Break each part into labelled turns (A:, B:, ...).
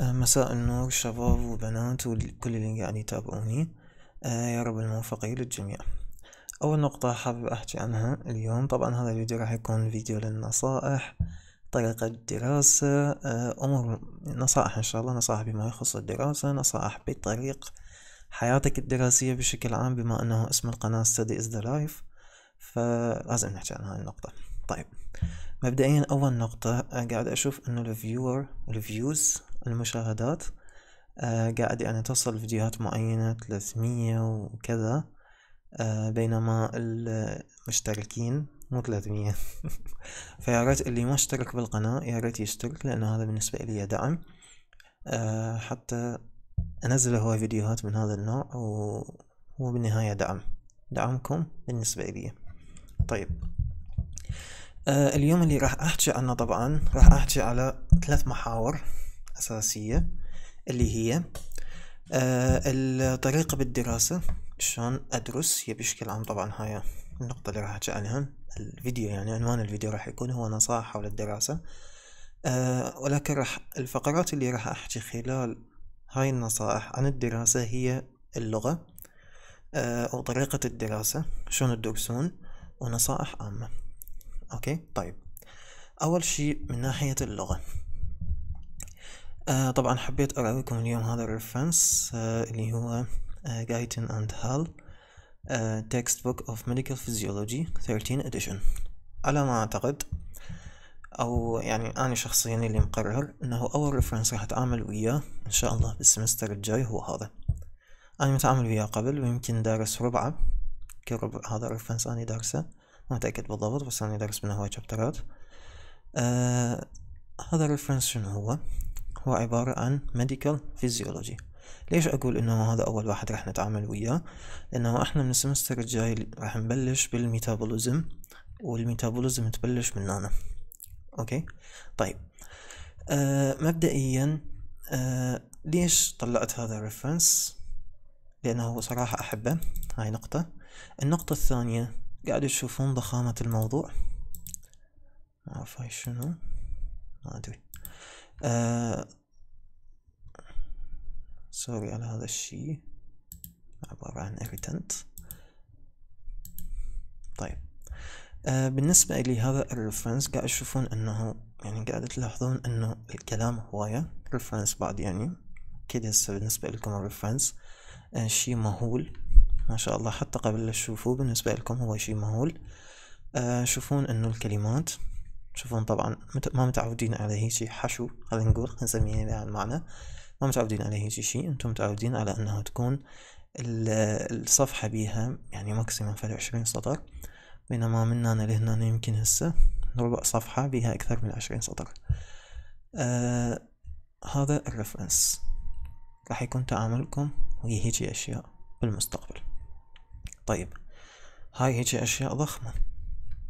A: آه، مساء النور شباب وبنات وكل اللي قاعد يتابعوني آه، يا رب الموفقية للجميع أول نقطة حابب أحكي عنها اليوم طبعا هذا الفيديو راح يكون فيديو للنصائح طريقة الدراسة آه، أمور نصائح إن شاء الله نصائح بما يخص الدراسة نصائح بطريق حياتك الدراسية بشكل عام بما أنه اسم القناة Study is the Life فلازم نحكي عن هاي النقطة طيب مبدئيا أول نقطة قاعد أشوف أنه الفيور الفيوز المشاهدات آه قاعد يعني تصل فيديوهات معينة 300 وكذا آه بينما المشتركين مو 300 فيا ريت اللي ما اشترك بالقناة يا ريت يشترك لأن هذا بالنسبة لي دعم آه حتى أنزل هواي فيديوهات من هذا النوع وهو بالنهاية دعم دعمكم بالنسبة لي طيب آه اليوم اللي راح أحكي عنه طبعا راح أحكي على ثلاث محاور أساسية اللي هي آه، الطريقة بالدراسة شلون أدرس هي بشكل عام طبعا هاي النقطة اللي راح أحكي عنها الفيديو يعني عنوان الفيديو راح يكون هو نصائح حول الدراسة آه، ولكن راح الفقرات اللي راح أحكي خلال هاي النصائح عن الدراسة هي اللغة أو آه، طريقة الدراسة شلون تدرسون ونصائح عامة أوكي طيب أول شي من ناحية اللغة آه طبعا حبيت أراويكم اليوم هذا الرفرنس آه اللي هو آه جايتن أند هال تكست بوك اوف ميديكال فيزيولوجي 13 اديشن على ما أعتقد أو يعني أنا شخصيا اللي مقرر أنه أول ريفرنس راح أتعامل وياه إن شاء الله بالسمستر الجاي هو هذا أنا متعامل وياه قبل ويمكن دارس ربعه كربع هذا الرفرنس أنا دارسه ما متأكد بالضبط بس أنا دارس منه هواي شابترات آه هذا الرفرنس شنو هو هو عبارة عن Medical Physiology ليش أقول إنه هذا أول واحد راح نتعامل وياه لأنه إحنا من السمستر الجاي راح نبلش بالميتابوليزم والميتابوليزم تبلش من هنا أوكي طيب آه مبدئيا آه ليش طلعت هذا الريفرنس لأنه صراحة أحبه هاي نقطة النقطة الثانية قاعد تشوفون ضخامة الموضوع ما أعرف هاي شنو ما أدري آه، سوري على هذا الشيء عبارة عن irritant طيب آه بالنسبة لي هذا الريفرنس قاعد تشوفون انه يعني قاعد تلاحظون انه الكلام هواية ريفرنس بعد يعني كده هسه بالنسبة لكم الريفرنس آه شي مهول ما شاء الله حتى قبل لا تشوفوه بالنسبة لكم هو شي مهول آه شوفون انه الكلمات تشوفون طبعا ما متعودين على هيجي حشو خلينا نقول نسميه يعني بهذا المعنى ما متعودين على هيجي شي انتم متعودين على انه تكون الصفحة بيها يعني ماكسيمم فد عشرين سطر بينما من هنا لهنا يمكن هسه ربع صفحة بيها أكثر من عشرين سطر آه هذا الرفرنس راح يكون تعاملكم ويا هيجي أشياء بالمستقبل طيب هاي هيجي أشياء ضخمة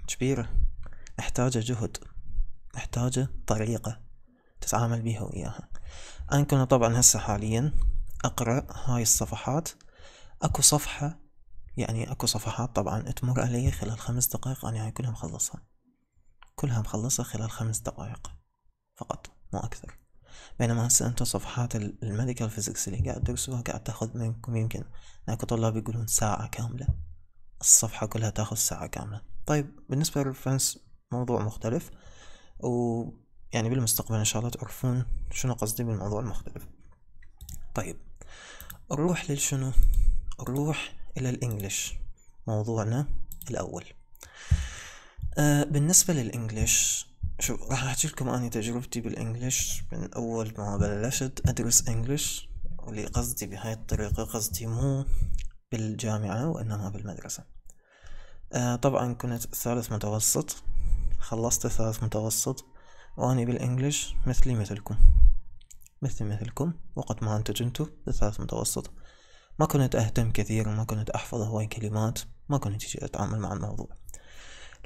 A: كبيرة احتاجه جهد احتاجه طريقة تتعامل بيها وياها أنا كنا طبعا هسه حاليا أقرأ هاي الصفحات أكو صفحة يعني أكو صفحات طبعا تمر علي خلال خمس دقائق أنا هاي كلها مخلصها كلها مخلصها خلال خمس دقائق فقط مو أكثر بينما هسه انتو صفحات الميديكال فيزيكس اللي قاعد تدرسوها قاعد تاخذ منكم يمكن اكو طلاب يقولون ساعة كاملة الصفحة كلها تاخذ ساعة كاملة طيب بالنسبة للرفرنس موضوع مختلف و يعني بالمستقبل إن شاء الله تعرفون شنو قصدي بالموضوع المختلف طيب نروح للشنو نروح إلى الإنجليش موضوعنا الأول آه بالنسبة للإنجليش شو راح أحكي لكم أني تجربتي بالإنجليش من أول ما بلشت أدرس إنجليش واللي قصدي بهاي الطريقة قصدي مو بالجامعة وإنما بالمدرسة آه طبعا كنت ثالث متوسط خلصت ثالث متوسط وأني بالإنجليش مثلي مثلكم مثلي مثلكم وقد ما انتو بثالث متوسط ما كنت أهتم كثير ما كنت أحفظ هواي كلمات ما كنت أتعامل مع الموضوع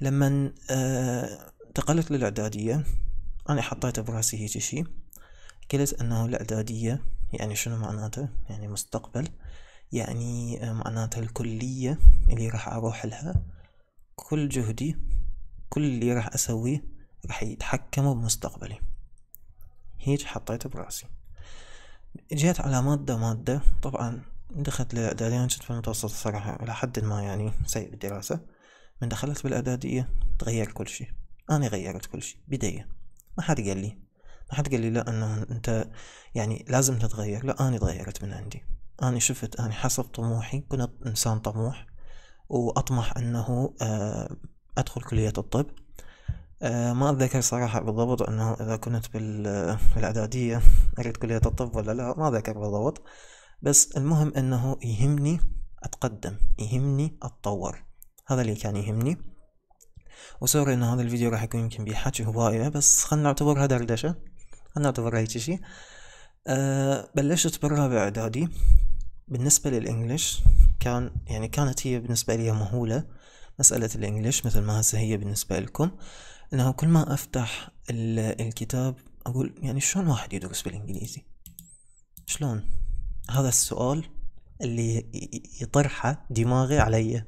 A: لما آه، انتقلت للإعدادية أنا حطيت براسي هيجي شي قلت أنه الإعدادية يعني شنو معناته يعني مستقبل يعني آه، معناته الكلية اللي راح أروح لها كل جهدي كل اللي راح أسويه راح يتحكموا بمستقبلي هيج حطيته براسي جيت على مادة مادة طبعا دخلت للإعدادية أنا كنت في المتوسط الصراحة إلى حد ما يعني سيء بالدراسة من دخلت بالإعدادية تغير كل شيء أنا غيرت كل شيء بداية ما حد قال لي ما حد قال لي لا أنه أنت يعني لازم تتغير لا أنا تغيرت من عندي أنا شفت أنا حسب طموحي كنت إنسان طموح وأطمح أنه آه أدخل كلية الطب آه، ما أتذكر صراحة بالضبط أنه إذا كنت بالإعدادية أريد كلية الطب ولا لا ما أتذكر بالضبط بس المهم أنه يهمني أتقدم يهمني أتطور هذا اللي كان يهمني وسوري أن هذا الفيديو راح يكون يمكن بحكي هواية بس خلنا نعتبرها دردشة خلنا نعتبرها هيك شي أه بلشت بالرابع إعدادي بالنسبة للإنجليش كان يعني كانت هي بالنسبة لي مهولة مسألة الإنجليش مثل ما هسه هي بالنسبة لكم أنه كل ما أفتح الكتاب أقول يعني شلون واحد يدرس بالإنجليزي شلون هذا السؤال اللي يطرحه دماغي علي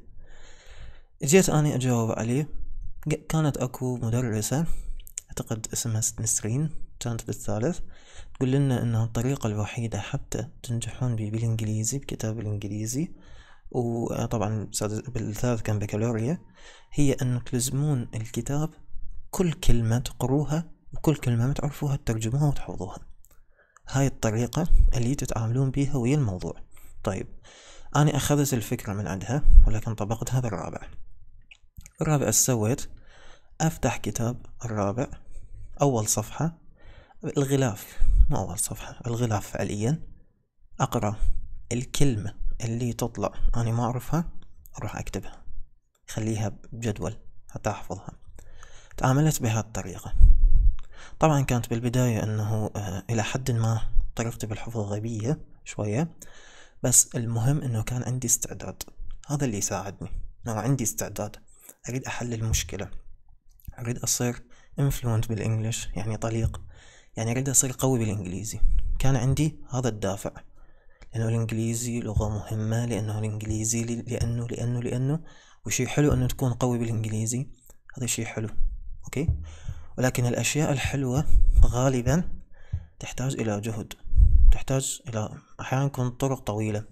A: جيت أنا أجاوب عليه كانت أكو مدرسة أعتقد اسمها نسرين كانت بالثالث تقول لنا أنه الطريقة الوحيدة حتى تنجحون بالإنجليزي بكتاب الإنجليزي وطبعا بالثالث كان بكالوريا هي أن تلزمون الكتاب كل كلمة تقروها وكل كلمة ما تعرفوها تترجموها وتحفظوها هاي الطريقة اللي تتعاملون بيها ويا الموضوع طيب أنا أخذت الفكرة من عندها ولكن طبقتها بالرابع الرابع سويت أفتح كتاب الرابع أول صفحة الغلاف مو أول صفحة الغلاف فعليا أقرأ الكلمة اللي تطلع أنا ما أعرفها أروح أكتبها خليها بجدول حتى أحفظها تعاملت بهذه الطريقة طبعا كانت بالبداية أنه آه، إلى حد ما طرفت بالحفظ غبية شوية بس المهم أنه كان عندي استعداد هذا اللي ساعدني أنه عندي استعداد أريد أحل المشكلة أريد أصير influent بالإنجليش يعني طليق يعني أريد أصير قوي بالإنجليزي كان عندي هذا الدافع لأنه الإنجليزي لغة مهمة لأنه الإنجليزي لأنه لأنه لأنه وشي حلو أنه تكون قوي بالإنجليزي هذا شي حلو أوكي ولكن الأشياء الحلوة غالبا تحتاج إلى جهد تحتاج إلى أحيانا تكون طرق طويلة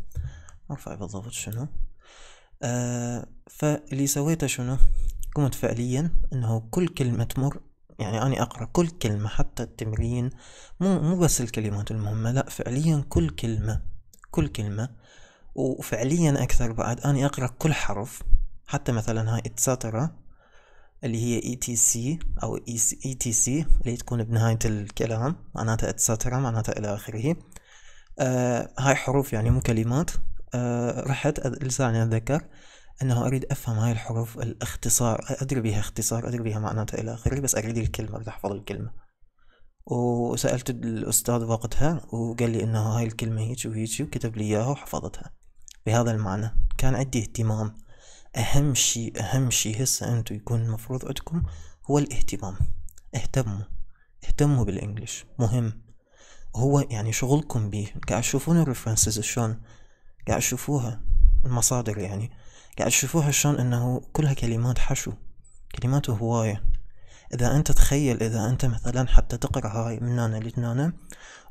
A: أرفع بالضبط شنو آه فاللي سويته شنو قمت فعليا أنه كل كلمة تمر يعني أنا أقرأ كل كلمة حتى التمرين مو مو بس الكلمات المهمة لا فعليا كل كلمة كل كلمة وفعليا أكثر بعد أني أقرأ كل حرف حتى مثلا هاي اتسترا اللي هي اي تي سي او اي تي سي اللي تكون بنهاية الكلام معناتها اتسترا معناتها الى اخره آه هاي حروف يعني مو كلمات آه رحت لساني اتذكر انه اريد افهم هاي الحروف الاختصار ادري بها اختصار ادري بها معناتها الى اخره بس اريد الكلمة بدي احفظ الكلمة وسألت الأستاذ وقتها وقال لي إنه هاي الكلمة هيك وهيك وكتب لي إياها وحفظتها بهذا المعنى كان عندي اهتمام أهم شيء أهم شيء هسه أنتو يكون المفروض عندكم هو الاهتمام اهتموا اهتموا بالإنجليش مهم هو يعني شغلكم بيه قاعد تشوفون الريفرنسز شلون قاعد تشوفوها المصادر يعني قاعد تشوفوها شلون انه كلها كلمات حشو كلمات هواية إذا أنت تخيل إذا أنت مثلا حتى تقرأ هاي من هنا لتنانا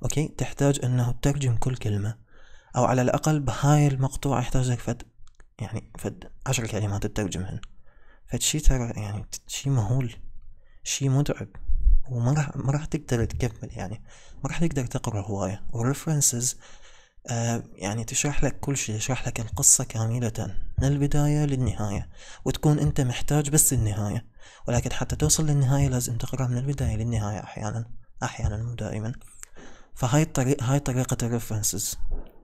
A: أوكي تحتاج أنه تترجم كل كلمة أو على الأقل بهاي المقطوعة يحتاج لك فد يعني فد عشر كلمات تترجمهن شي ترى يعني شي مهول شي متعب وما راح ما راح تقدر تكمل يعني ما راح تقدر تقرا هواية والريفرنسز آه يعني تشرح لك كل شيء تشرح لك القصة كاملة من البداية للنهاية وتكون انت محتاج بس النهاية ولكن حتى توصل للنهاية لازم تقرأ من البداية للنهاية أحيانا أحيانا مو دائما فهاي الطريق هاي طريقة الريفرنسز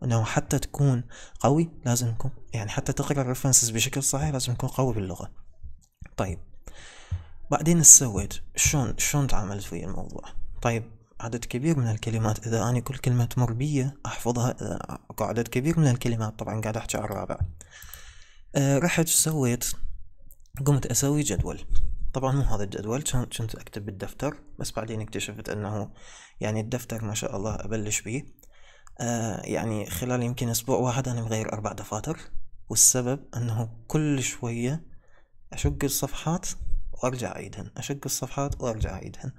A: انه حتى تكون قوي لازم يكون يعني حتى تقرا الريفرنسز بشكل صحيح لازم تكون قوي باللغة طيب بعدين سويت شلون شلون تعاملت ويا الموضوع طيب عدد كبير من الكلمات اذا اني كل كلمة تمر بي احفظها اقرا عدد كبير من الكلمات طبعا قاعد احكي على الرابع أه رحت سويت قمت اسوي جدول طبعا مو هذا الجدول كنت أكتب بالدفتر بس بعدين اكتشفت أنه يعني الدفتر ما شاء الله أبلش بيه آه يعني خلال يمكن أسبوع واحد أنا مغير أربع دفاتر والسبب أنه كل شوية أشق الصفحات وأرجع أعيدهن أشق الصفحات وأرجع أعيدهن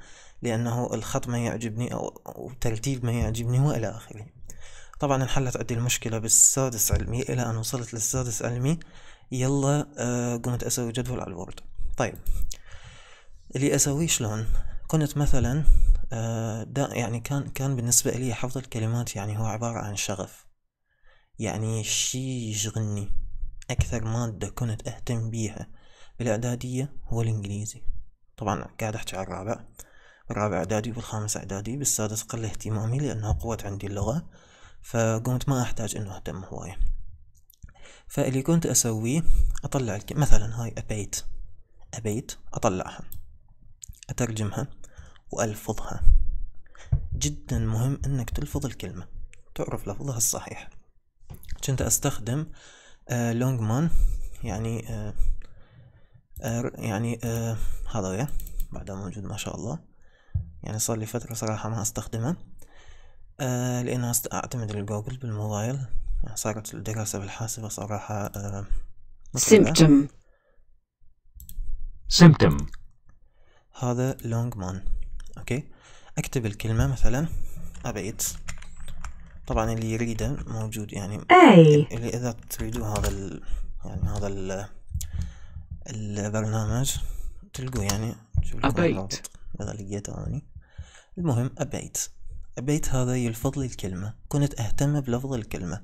A: لأنه الخط ما يعجبني أو ترتيب ما يعجبني وإلى آخره طبعا انحلت عندي المشكلة بالسادس علمي إلى أن وصلت للسادس علمي يلا آه قمت أسوي جدول على الوورد طيب اللي أسويه شلون كنت مثلا آه، دا يعني كان كان بالنسبة لي حفظ الكلمات يعني هو عبارة عن شغف يعني شي يشغلني أكثر مادة كنت أهتم بيها بالإعدادية هو الإنجليزي طبعا قاعد أحكي على الرابع الرابع إعدادي والخامس إعدادي بالسادس قل اهتمامي لأنها قوت عندي اللغة فقمت ما أحتاج أنه أهتم هواية فاللي كنت أسويه أطلع الك... مثلا هاي أبيت أبيت أطلعها أترجمها وألفظها جدا مهم أنك تلفظ الكلمة تعرف لفظها الصحيح كنت أستخدم آه، لونج مان يعني آه, آه، يعني آه هذا وياه بعده موجود ما شاء الله يعني صار لي فترة صراحة ما استخدمه آه لأن أعتمد الجوجل بالموبايل يعني صارت الدراسة بالحاسبة صراحة آه symptom symptom هذا لونج مان اوكي اكتب الكلمة مثلا ابيت طبعا اللي يريده موجود يعني أي. اللي اذا تريدوا هذا ال... يعني هذا ال... البرنامج تلقوه يعني ابيت اذا لقيته اني المهم ابيت أبيت هذا يلفظ لي الكلمة كنت أهتم بلفظ الكلمة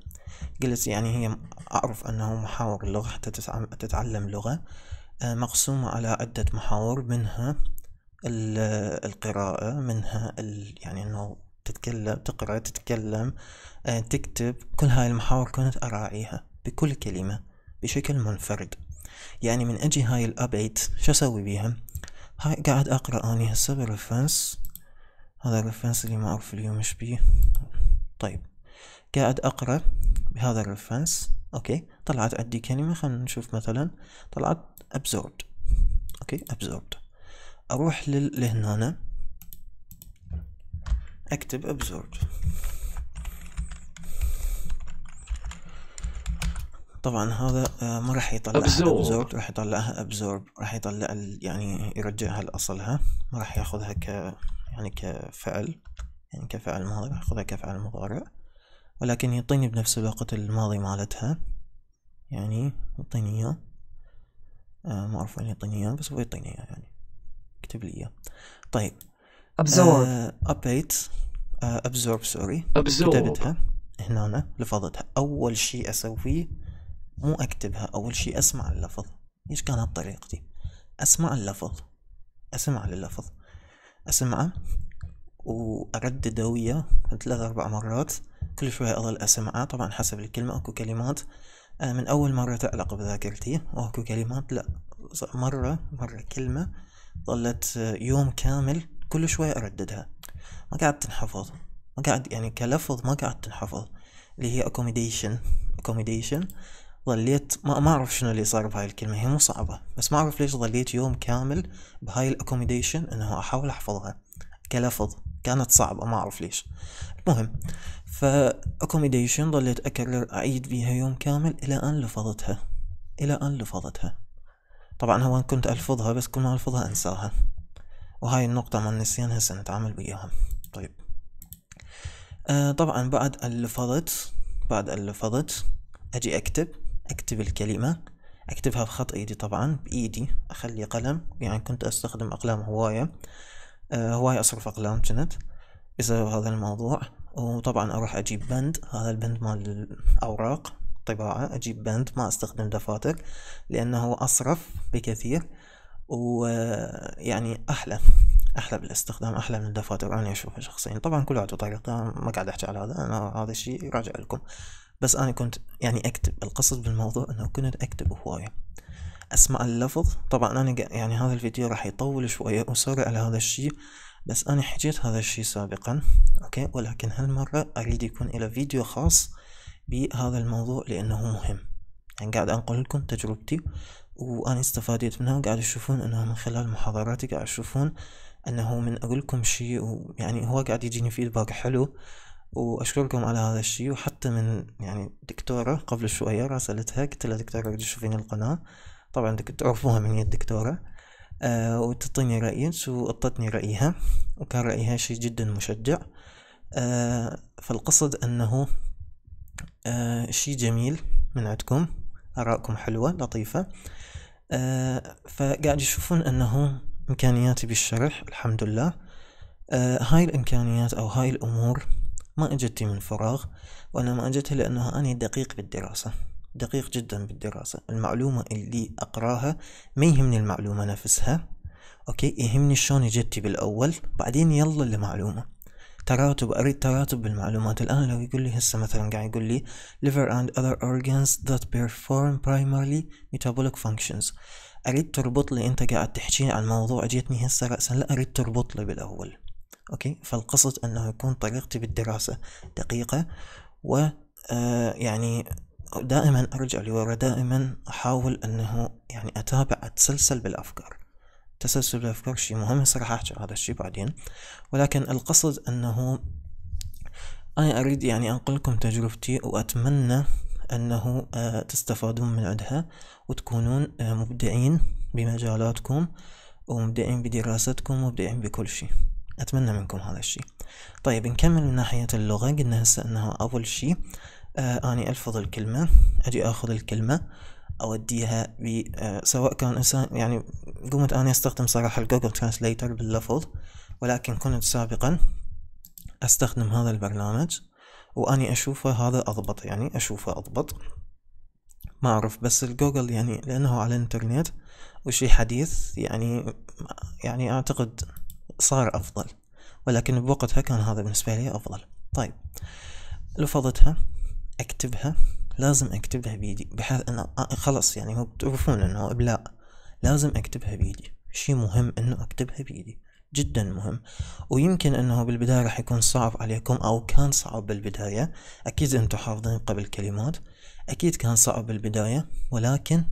A: قلت يعني هي أعرف أنه محاور اللغة حتى تتعلم لغة آه، مقسومة على عدة محاور منها القراءة منها يعني انه تتكلم تقرأ تتكلم آه، تكتب كل هاي المحاور كنت أراعيها بكل كلمة بشكل منفرد يعني من أجي هاي الابيت شو أسوي بيها هاي قاعد أقرأ أني هسه بالرفرنس هذا الرفرنس اللي ما أعرف اليوم إيش بيه طيب قاعد أقرأ بهذا الرفرنس أوكي طلعت عندي كلمة خلينا نشوف مثلا طلعت ابزورد أوكي ابزورد اروح لهنا اكتب ابزورد طبعا هذا آه، ما راح يطلعها ابزورد راح يطلعها ابزورب راح يطلع يعني يرجعها لاصلها ما راح ياخذها ك يعني كفعل يعني كفعل راح ياخذها كفعل مضارع ولكن يعطيني بنفس الوقت الماضي مالتها يعني يعطيني اياه آه، ما اعرف وين يعطيني اياه بس هو يعطيني اياه يعني اكتب لي اياه طيب ابزورب ابيت ابزورب سوري كتبتها هنا أنا لفظتها اول شيء اسويه مو اكتبها اول شيء اسمع اللفظ ايش كانت طريقتي اسمع اللفظ اسمع اللفظ اسمعه واردده وياه ثلاث اربع مرات كل شوي اظل اسمعه طبعا حسب الكلمة اكو كلمات آه، من اول مرة تعلق بذاكرتي واكو كلمات لا مرة مرة كلمة ظلت يوم كامل كل شوي أرددها ما قاعد تنحفظ ما قاعد يعني كلفظ ما قاعد تنحفظ اللي هي accommodation accommodation ظليت ما, ما أعرف شنو اللي صار بهاي الكلمة هي مو صعبة بس ما أعرف ليش ظليت يوم كامل بهاي accommodation إنه أحاول أحفظها كلفظ كانت صعبة ما أعرف ليش المهم accommodation ظليت أكرر أعيد بيها يوم كامل إلى أن لفظتها إلى أن لفظتها طبعا هو كنت ألفظها بس كل ما ألفظها أنساها وهاي النقطة مع نسيانها سنتعامل بيها طيب آه طبعا بعد ألفظت بعد ألفظت أجي أكتب أكتب الكلمة أكتبها بخط إيدي طبعا بإيدي أخلي قلم يعني كنت أستخدم أقلام هواية آه هواية أصرف أقلام كنت بسبب هذا الموضوع وطبعا أروح أجيب بند هذا البند مال الأوراق الطباعة أجيب بند ما أستخدم دفاتر لأنه أصرف بكثير ويعني أحلى أحلى بالاستخدام أحلى من الدفاتر أنا أشوفها شخصيا طبعا كل واحد طريقته ما قاعد أحكي على هذا أنا هذا الشيء راجع لكم بس أنا كنت يعني أكتب القصد بالموضوع أنه كنت أكتب هواية أسمع اللفظ طبعا أنا يعني هذا الفيديو راح يطول شوية وسوري على هذا الشيء بس أنا حكيت هذا الشيء سابقا أوكي ولكن هالمرة أريد يكون إلى فيديو خاص بهذا الموضوع لأنه مهم يعني قاعد أنقل لكم تجربتي وأنا استفاديت منها وقاعد تشوفون أنه من خلال محاضراتي قاعد تشوفون أنه من أقول لكم شيء ويعني هو قاعد يجيني فيدباك حلو واشكركم على هذا الشيء وحتى من يعني دكتوره قبل شويه راسلتها قلت لها دكتوره تشوفين القناه طبعا تعرفوها من هي الدكتوره آه وتعطيني رأيي وأعطتني رأيها وكان رأيها شيء جدا مشجع آه فالقصد أنه آه شي جميل من عندكم آراءكم حلوة لطيفة آه فقاعد يشوفون أنه إمكانياتي بالشرح الحمد لله آه هاي الإمكانيات أو هاي الأمور ما أجدتي من فراغ وأنا ما أجدتها لأنه أنا دقيق بالدراسة دقيق جدا بالدراسة المعلومة اللي أقراها ما يهمني المعلومة نفسها أوكي يهمني شلون جتي بالأول بعدين يلا المعلومة تراتب اريد تراتب بالمعلومات الان لو يقول لي هسه مثلا قاعد يقول لي liver and other organs that perform primarily metabolic functions اريد تربط لي انت قاعد تحكي عن موضوع جيتني هسه راسا لا اريد تربط لي بالاول اوكي فالقصد انه يكون طريقتي بالدراسه دقيقه و آه، يعني دائما ارجع لورا دائما احاول انه يعني اتابع اتسلسل بالافكار تسلسل الأفكار شيء مهم صراحة أحكي هذا الشيء بعدين ولكن القصد أنه أنا أريد يعني أنقلكم تجربتي وأتمنى أنه آه، تستفادون من عندها وتكونون آه، مبدعين بمجالاتكم ومبدعين بدراستكم ومبدعين بكل شيء أتمنى منكم هذا الشيء طيب نكمل من ناحية اللغة قلنا هسه أنه أول شيء آه أني ألفظ الكلمة أجي أخذ الكلمة أوديها ب آه، سواء كان إنسان يعني قمت أنا أستخدم صراحة الجوجل ترانسليتر باللفظ ولكن كنت سابقا أستخدم هذا البرنامج وأني أشوفه هذا أضبط يعني أشوفه أضبط ما أعرف بس الجوجل يعني لأنه على الإنترنت وشي حديث يعني يعني أعتقد صار أفضل ولكن بوقتها كان هذا بالنسبة لي أفضل طيب لفظتها أكتبها لازم اكتبها بيدي بحيث انه آه، خلص يعني هو تعرفون انه ابلاء لازم اكتبها بيدي شي مهم انه اكتبها بيدي جدا مهم ويمكن انه بالبداية راح يكون صعب عليكم او كان صعب بالبداية اكيد انتم حافظين قبل كلمات اكيد كان صعب بالبداية ولكن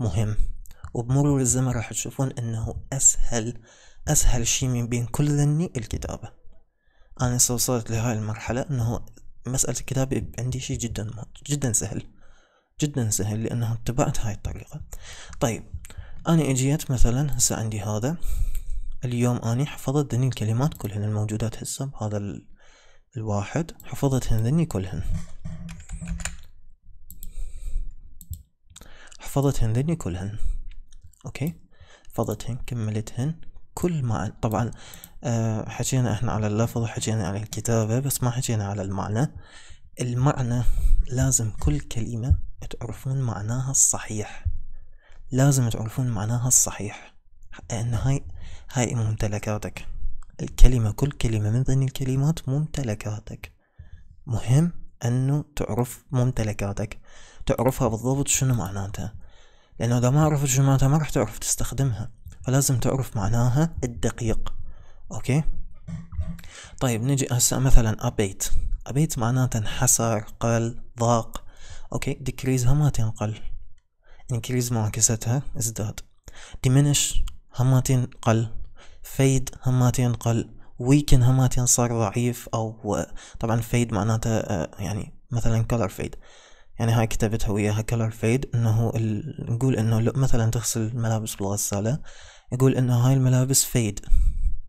A: مهم وبمرور الزمن راح تشوفون انه اسهل اسهل شي من بين كل ذني الكتابة انا وصلت لهاي المرحلة انه مسألة الكتابة عندي شيء جدا جدا سهل جدا سهل لأنه اتبعت هاي الطريقة طيب أنا اجيت مثلا هسه عندي هذا اليوم أني حفظت ذني الكلمات كلهن الموجودات هسه بهذا الواحد حفظتهن ذني كلهن حفظتهن ذني كلهن أوكي حفظتهن كملتهن كل ما طبعا آه، حكينا احنا على اللفظ حكينا على الكتابة بس ما حكينا على المعنى المعنى لازم كل كلمة تعرفون معناها الصحيح لازم تعرفون معناها الصحيح لأن هاي هاي ممتلكاتك الكلمة كل كلمة من ضمن الكلمات ممتلكاتك مهم أنه تعرف ممتلكاتك تعرفها بالضبط شنو معناتها لأنه إذا ما عرفت شنو معناتها ما راح تعرف تستخدمها فلازم تعرف معناها الدقيق اوكي طيب نجي هسه مثلا ابيت ابيت معناته انحسر قل ضاق اوكي ديكريز ما تنقل انكريز معاكستها ازداد diminish هم تنقل فيد هم ما تنقل ويكن هم ما ضعيف او طبعا فيد معناته آه، يعني مثلا color fade يعني هاي كتبتها وياها كلر فيد انه ال... نقول انه مثلا تغسل الملابس بالغسالة يقول انه هاي الملابس فيد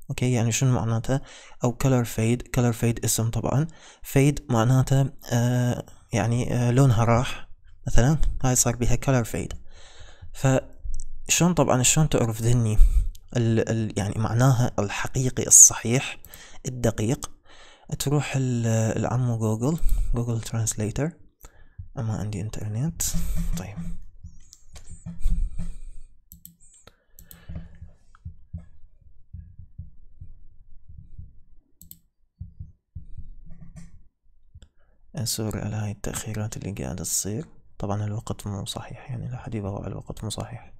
A: اوكي يعني شنو معناتها او color fade color fade اسم طبعا fade معناتها آه يعني آه لونها راح مثلا هاي صار بيها color fade فشون طبعا شلون تعرف ذني ال ال يعني معناها الحقيقي الصحيح الدقيق تروح العمو جوجل جوجل ترانسليتر اما عندي انترنت طيب سوري على هاي التأخيرات اللي قاعدة تصير طبعا الوقت مو صحيح يعني لا حد يبغى على الوقت مو صحيح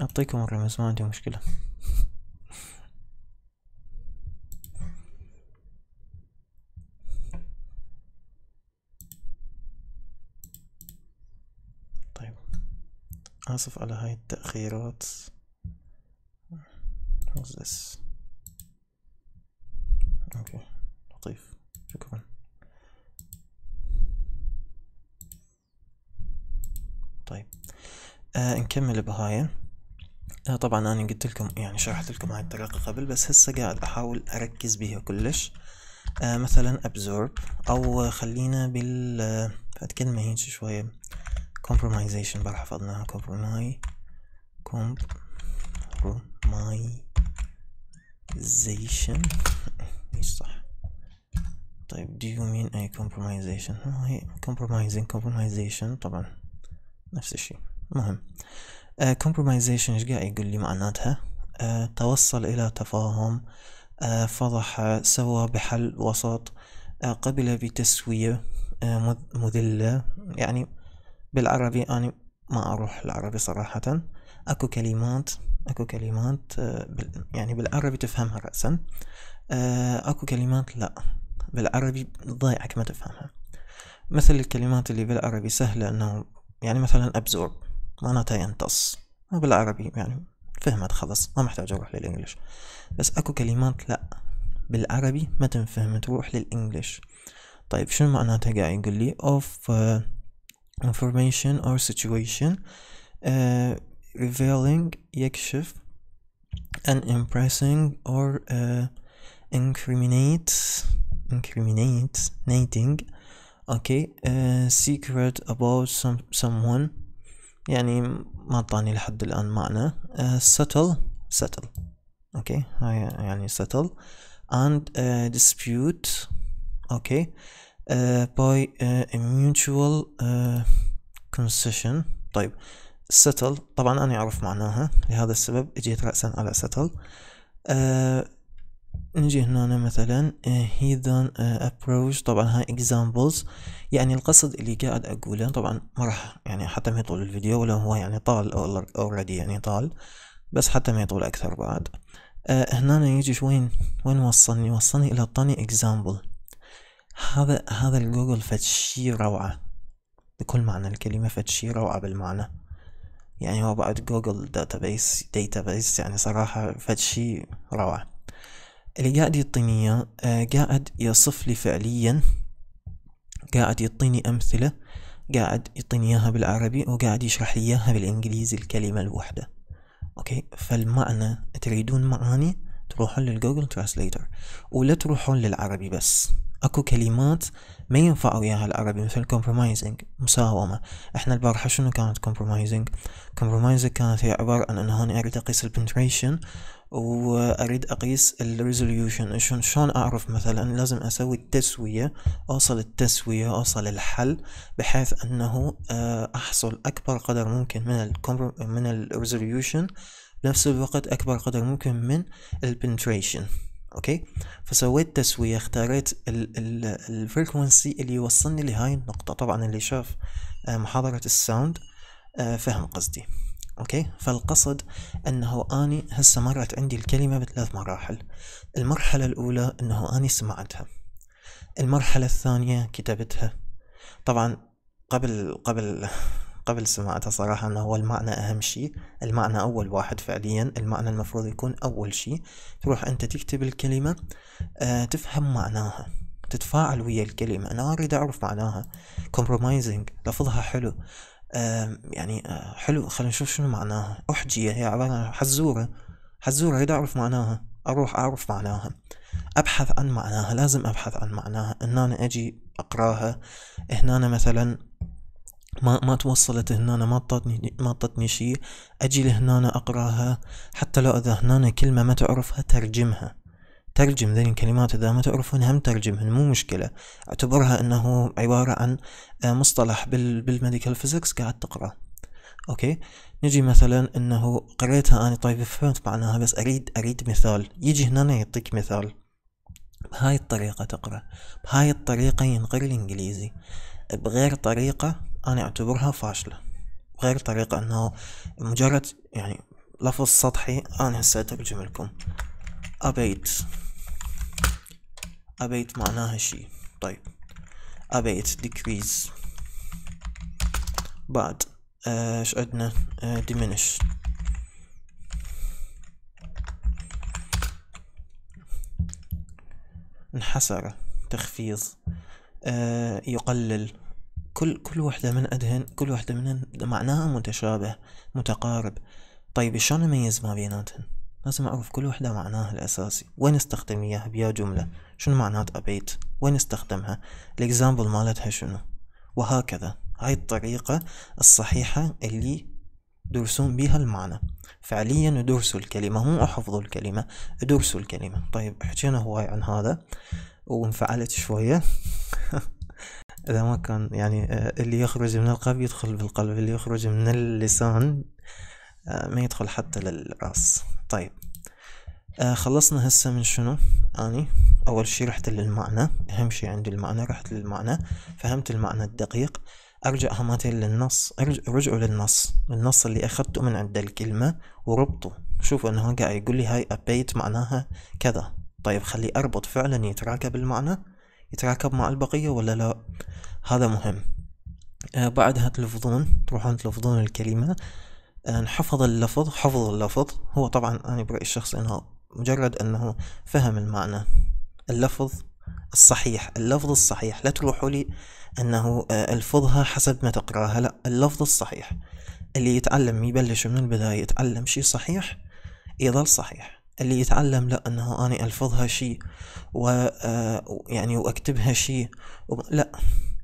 A: أعطيكم الرمز ما عندي مشكلة آسف على هاي التأخيرات What's this? اوكي لطيف شكرا طيب آه نكمل بهاي آه طبعا انا قلت لكم يعني شرحت لكم هاي الطريقة قبل بس هسه قاعد احاول اركز بيها كلش آه مثلا absorb او خلينا بال آه، كلمة هيك شوية compromisation بقى حفظناها compromise compromisation مش صح طيب do you mean a compromisation هي compromising compromisation طبعا نفس الشيء مهم uh, compromisation ايش قاعد يقول لي معناتها uh, توصل الى تفاهم uh, فضح سوى بحل وسط uh, قبل بتسوية uh, مذلة يعني بالعربي أنا ما أروح العربي صراحة أكو كلمات أكو كلمات آه، يعني بالعربي تفهمها رأسا آه، أكو كلمات لا بالعربي ضايعك ما تفهمها مثل الكلمات اللي بالعربي سهلة أنه يعني مثلا أبزور معناتها ينتص بالعربي يعني فهمت خلص ما محتاج أروح للإنجليش بس أكو كلمات لأ بالعربي ما تنفهم تروح للإنجليش طيب شنو معناتها قاعد يقول لي of uh, آه، information or situation uh, revealing yakshif and impressing or uh, incriminate incriminate nating okay uh, secret about some someone يعني ما اعطاني لحد الان معنى uh, settle settle okay هاي يعني settle and uh, dispute okay باي ميوتشوال كونسيشن طيب settle طبعا أنا أعرف معناها لهذا السبب اجيت رأسا على uh, نجي هنا مثلا هيدن uh, ابروش uh, طبعا هاي اكزامبلز يعني القصد اللي قاعد أقوله طبعا ما راح يعني حتى ما يطول الفيديو ولو هو يعني طال اوريدي يعني طال بس حتى ما يطول أكثر بعد uh, هنا يجي شوين وين وصلني وصلني إلى طاني اكزامبل هذا هذا الجوجل فد شي روعة بكل معنى الكلمة فد شي روعة بالمعنى يعني هو بعد جوجل داتابيس داتابيس يعني صراحة فد شي روعة اللي قاعد يعطيني اياه آه، قاعد يصف لي فعليا قاعد يعطيني أمثلة قاعد يعطيني اياها بالعربي وقاعد يشرح لي اياها بالانجليزي الكلمة الوحدة اوكي فالمعنى تريدون معاني تروحون للجوجل ترانسليتر ولا تروحون للعربي بس اكو كلمات ما ينفع وياها العربي مثل compromising مساومة احنا البارحة شنو كانت compromising compromising كانت هي عبارة عن انه هوني اريد اقيس penetration واريد اقيس الريزوليوشن شلون شلون اعرف مثلا لازم اسوي التسوية اوصل التسوية اوصل الحل بحيث انه آه، احصل اكبر قدر ممكن من ال من الريزوليوشن بنفس الوقت اكبر قدر ممكن من البنتريشن اوكي فسويت تسويه اختاريت الفريكونسي اللي يوصلني لهاي النقطه طبعا اللي شاف آه، محاضره الساوند آه، فهم قصدي اوكي فالقصد انه اني هسه مرت عندي الكلمه بثلاث مراحل المرحله الاولى انه اني سمعتها المرحله الثانيه كتبتها طبعا قبل قبل قبل سمعتها صراحة أنه هو المعنى أهم شيء المعنى أول واحد فعليا المعنى المفروض يكون أول شيء تروح أنت تكتب الكلمة أه تفهم معناها تتفاعل ويا الكلمة أنا أريد أعرف معناها compromising لفظها حلو أه يعني أه حلو خلينا نشوف شنو معناها أحجية هي عبارة حزورة حزورة أريد أعرف معناها أروح أعرف معناها أبحث عن معناها لازم أبحث عن معناها إن أنا أجي أقراها هنا مثلا ما ما توصلت هنا ما طتني ما طتني شيء اجي لهنا اقراها حتى لو اذا هنا كلمه ما تعرفها ترجمها ترجم ذي الكلمات إذا ما تعرفون هم ترجمهن مو مشكلة اعتبرها أنه عبارة عن آه، مصطلح بال بالميديكال فيزيكس قاعد تقرأ أوكي نجي مثلا أنه قريتها أنا طيب فهمت معناها بس أريد أريد مثال يجي هنا يعطيك مثال بهاي الطريقة تقرأ بهاي الطريقة ينقر الإنجليزي بغير طريقة أنا أعتبرها فاشلة غير طريقة أنه مجرد يعني لفظ سطحي أنا هسه أترجم لكم أبيت أبيت معناها شي طيب أبيت decrease بعد آه، ايش آه عندنا آه diminish انحسر تخفيض آه يقلل كل كل وحده من أدهن كل وحده منهن معناها متشابه متقارب طيب شلون اميز ما بيناتهن لازم اعرف كل وحده معناها الاساسي وين استخدم اياها بيا جمله شنو معنات ابيت وين استخدمها الاكزامبل مالتها شنو وهكذا هاي الطريقة الصحيحة اللي درسون بها المعنى فعليا ندرسوا الكلمة مو أحفظوا الكلمة ادرسوا الكلمة طيب حكينا هواي عن هذا وانفعلت شوية إذا ما كان يعني آه، اللي يخرج من القلب يدخل بالقلب اللي يخرج من اللسان آه، ما يدخل حتى للرأس طيب آه، خلصنا هسه من شنو أني أول شي رحت للمعنى أهم شي عندي المعنى رحت للمعنى فهمت المعنى الدقيق أرجع همتين للنص رجعوا للنص النص اللي أخذته من عند الكلمة وربطه شوفوا أنه قاعد يقول لي هاي أبيت معناها كذا طيب خلي أربط فعلا يتراكب المعنى يتراكب مع البقية ولا لا هذا مهم آه بعدها تلفظون تروحون تلفظون الكلمة آه اللفظ حفظ اللفظ هو طبعا أنا برأيي الشخص أنه مجرد أنه فهم المعنى اللفظ الصحيح اللفظ الصحيح لا تروحوا لي أنه آه ألفظها حسب ما تقراها لا اللفظ الصحيح اللي يتعلم يبلش من البداية يتعلم شي صحيح يظل صحيح اللي يتعلم لا انه اني الفظها شيء و آه، يعني واكتبها شيء لا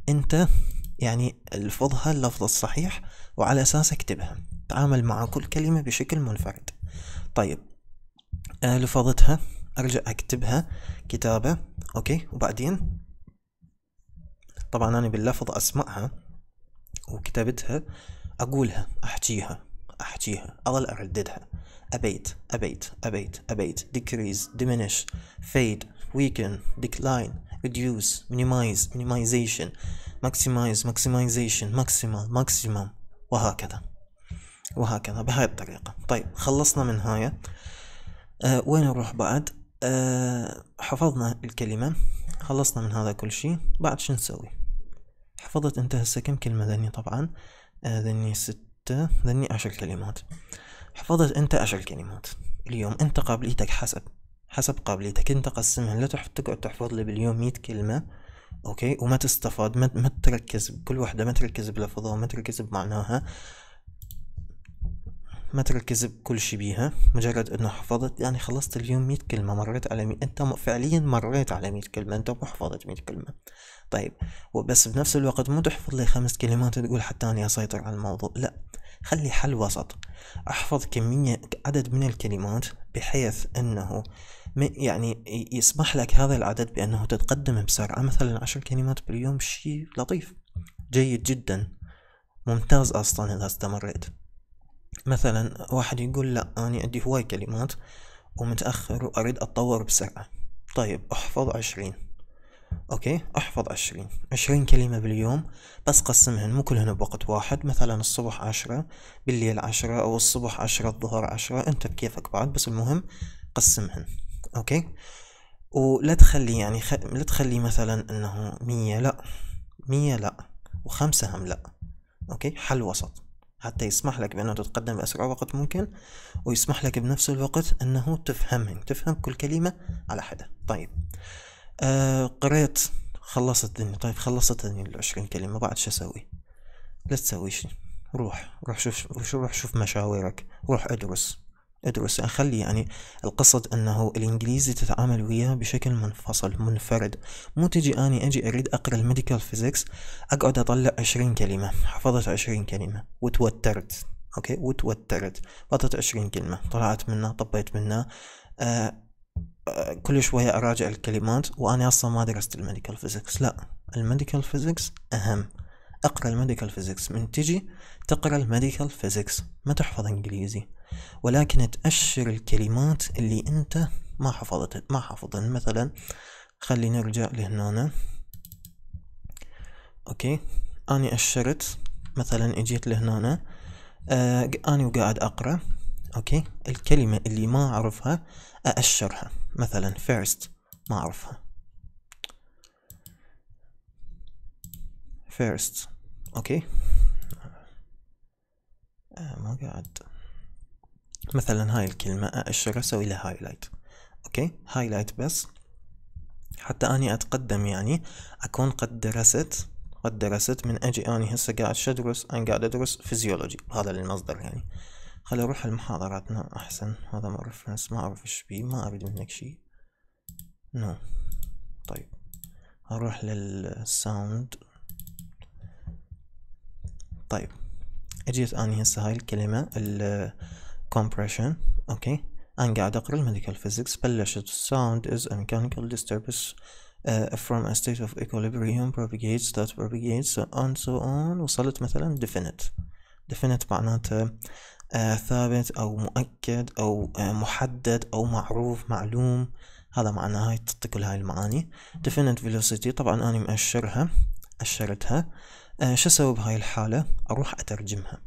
A: انت يعني الفظها اللفظ الصحيح وعلى اساس اكتبها تعامل مع كل كلمة بشكل منفرد طيب آه، لفظتها ارجع اكتبها كتابة اوكي وبعدين طبعا انا باللفظ اسمعها وكتابتها اقولها احجيها احجيها اظل ارددها abate abate abate abate decrease diminish fade weaken decline reduce minimize minimization maximize maximization maximal maximum وهكذا وهكذا بهاي الطريقة طيب خلصنا من هاي أه وين نروح بعد أه حفظنا الكلمة خلصنا من هذا كل شيء بعد شو نسوي حفظت انت هسه كم كلمة ذني طبعا آه، ذني ستة ذني عشر كلمات حفظت أنت عشر كلمات اليوم أنت قابليتك حسب حسب قابليتك أنت قسمها لا تقعد تحفظ لي باليوم مية كلمة أوكي وما تستفاد ما, تركز بكل وحدة ما تركز بلفظها ما تركز بمعناها ما تركز بكل شي بيها مجرد انه حفظت يعني خلصت اليوم مية كلمة مريت على مية انت فعليا مريت على مية كلمة انت ما حفظت مية كلمة طيب وبس بنفس الوقت مو تحفظ لي خمس كلمات تقول حتى اني اسيطر على الموضوع لا خلي حل وسط احفظ كمية عدد من الكلمات بحيث انه يعني يسمح لك هذا العدد بانه تتقدم بسرعة مثلا عشر كلمات باليوم شيء لطيف جيد جدا ممتاز اصلا اذا استمريت مثلا واحد يقول لا انا عندي هواي كلمات ومتأخر واريد اتطور بسرعة طيب احفظ عشرين اوكي احفظ عشرين عشرين كلمة باليوم بس قسمهن مو كلهن بوقت واحد مثلا الصبح عشرة بالليل عشرة او الصبح عشرة الظهر عشرة انت بكيفك بعد بس المهم قسمهن اوكي ولا تخلي يعني خ... لا تخلي مثلا انه مية لا مية لا وخمسة هم لا اوكي حل وسط حتى يسمح لك بأنه تتقدم بأسرع وقت ممكن ويسمح لك بنفس الوقت أنه تفهمهن تفهم كل كلمة على حدة طيب آه قريت الدنيا طيب خلصت الدنيا العشرين كلمة بعد شو أسوي لا تسوي شي روح روح شوف روح شوف مشاورك روح ادرس ادرس اخلي يعني القصد انه الانجليزي تتعامل وياه بشكل منفصل منفرد مو تجي اني اجي اريد اقرا الميديكال فيزيكس اقعد اطلع عشرين كلمة حفظت عشرين كلمة وتوترت اوكي وتوترت حفظت عشرين كلمة طلعت منها طبيت منها آه كل شوية أراجع الكلمات وأنا أصلا ما درست الميديكال فيزيكس لا الميديكال فيزيكس أهم اقرا الميديكال فيزيكس من تجي تقرا الميديكال فيزيكس ما تحفظ انجليزي ولكن تأشر الكلمات اللي انت ما حفظت ما حفظن مثلا خلي نرجع لهنا اوكي اني اشرت مثلا اجيت لهنا آه اني وقاعد اقرا اوكي الكلمة اللي ما اعرفها ااشرها مثلا first ما أعرفها first أوكي آه ما قاعد مثلا هاي الكلمة أقشر آه، أسوي لها هايلايت أوكي هايلايت بس حتى أني أتقدم يعني أكون قد درست قد درست من أجي أني هسه قاعد شدرس أنا قاعد أدرس فيزيولوجي هذا المصدر يعني خلي اروح لمحاضراتنا احسن هذا ما رفرنس ما اعرف ايش بيه ما اريد منك شيء نو no. طيب اروح للساوند طيب اجيت اني هسه هاي الكلمة الكومبريشن اوكي انا قاعد اقرا الميديكال فيزيكس بلشت الساوند از a mechanical disturbance uh, from a state of equilibrium propagates that propagates so on so on وصلت مثلا definite definite معناته ثابت أو مؤكد أو آه، محدد أو معروف معلوم هذا معناها هاي تعطي كل هاي المعاني definite velocity طبعا أنا مأشرها أشرتها آه، شو أسوي بهاي الحالة أروح أترجمها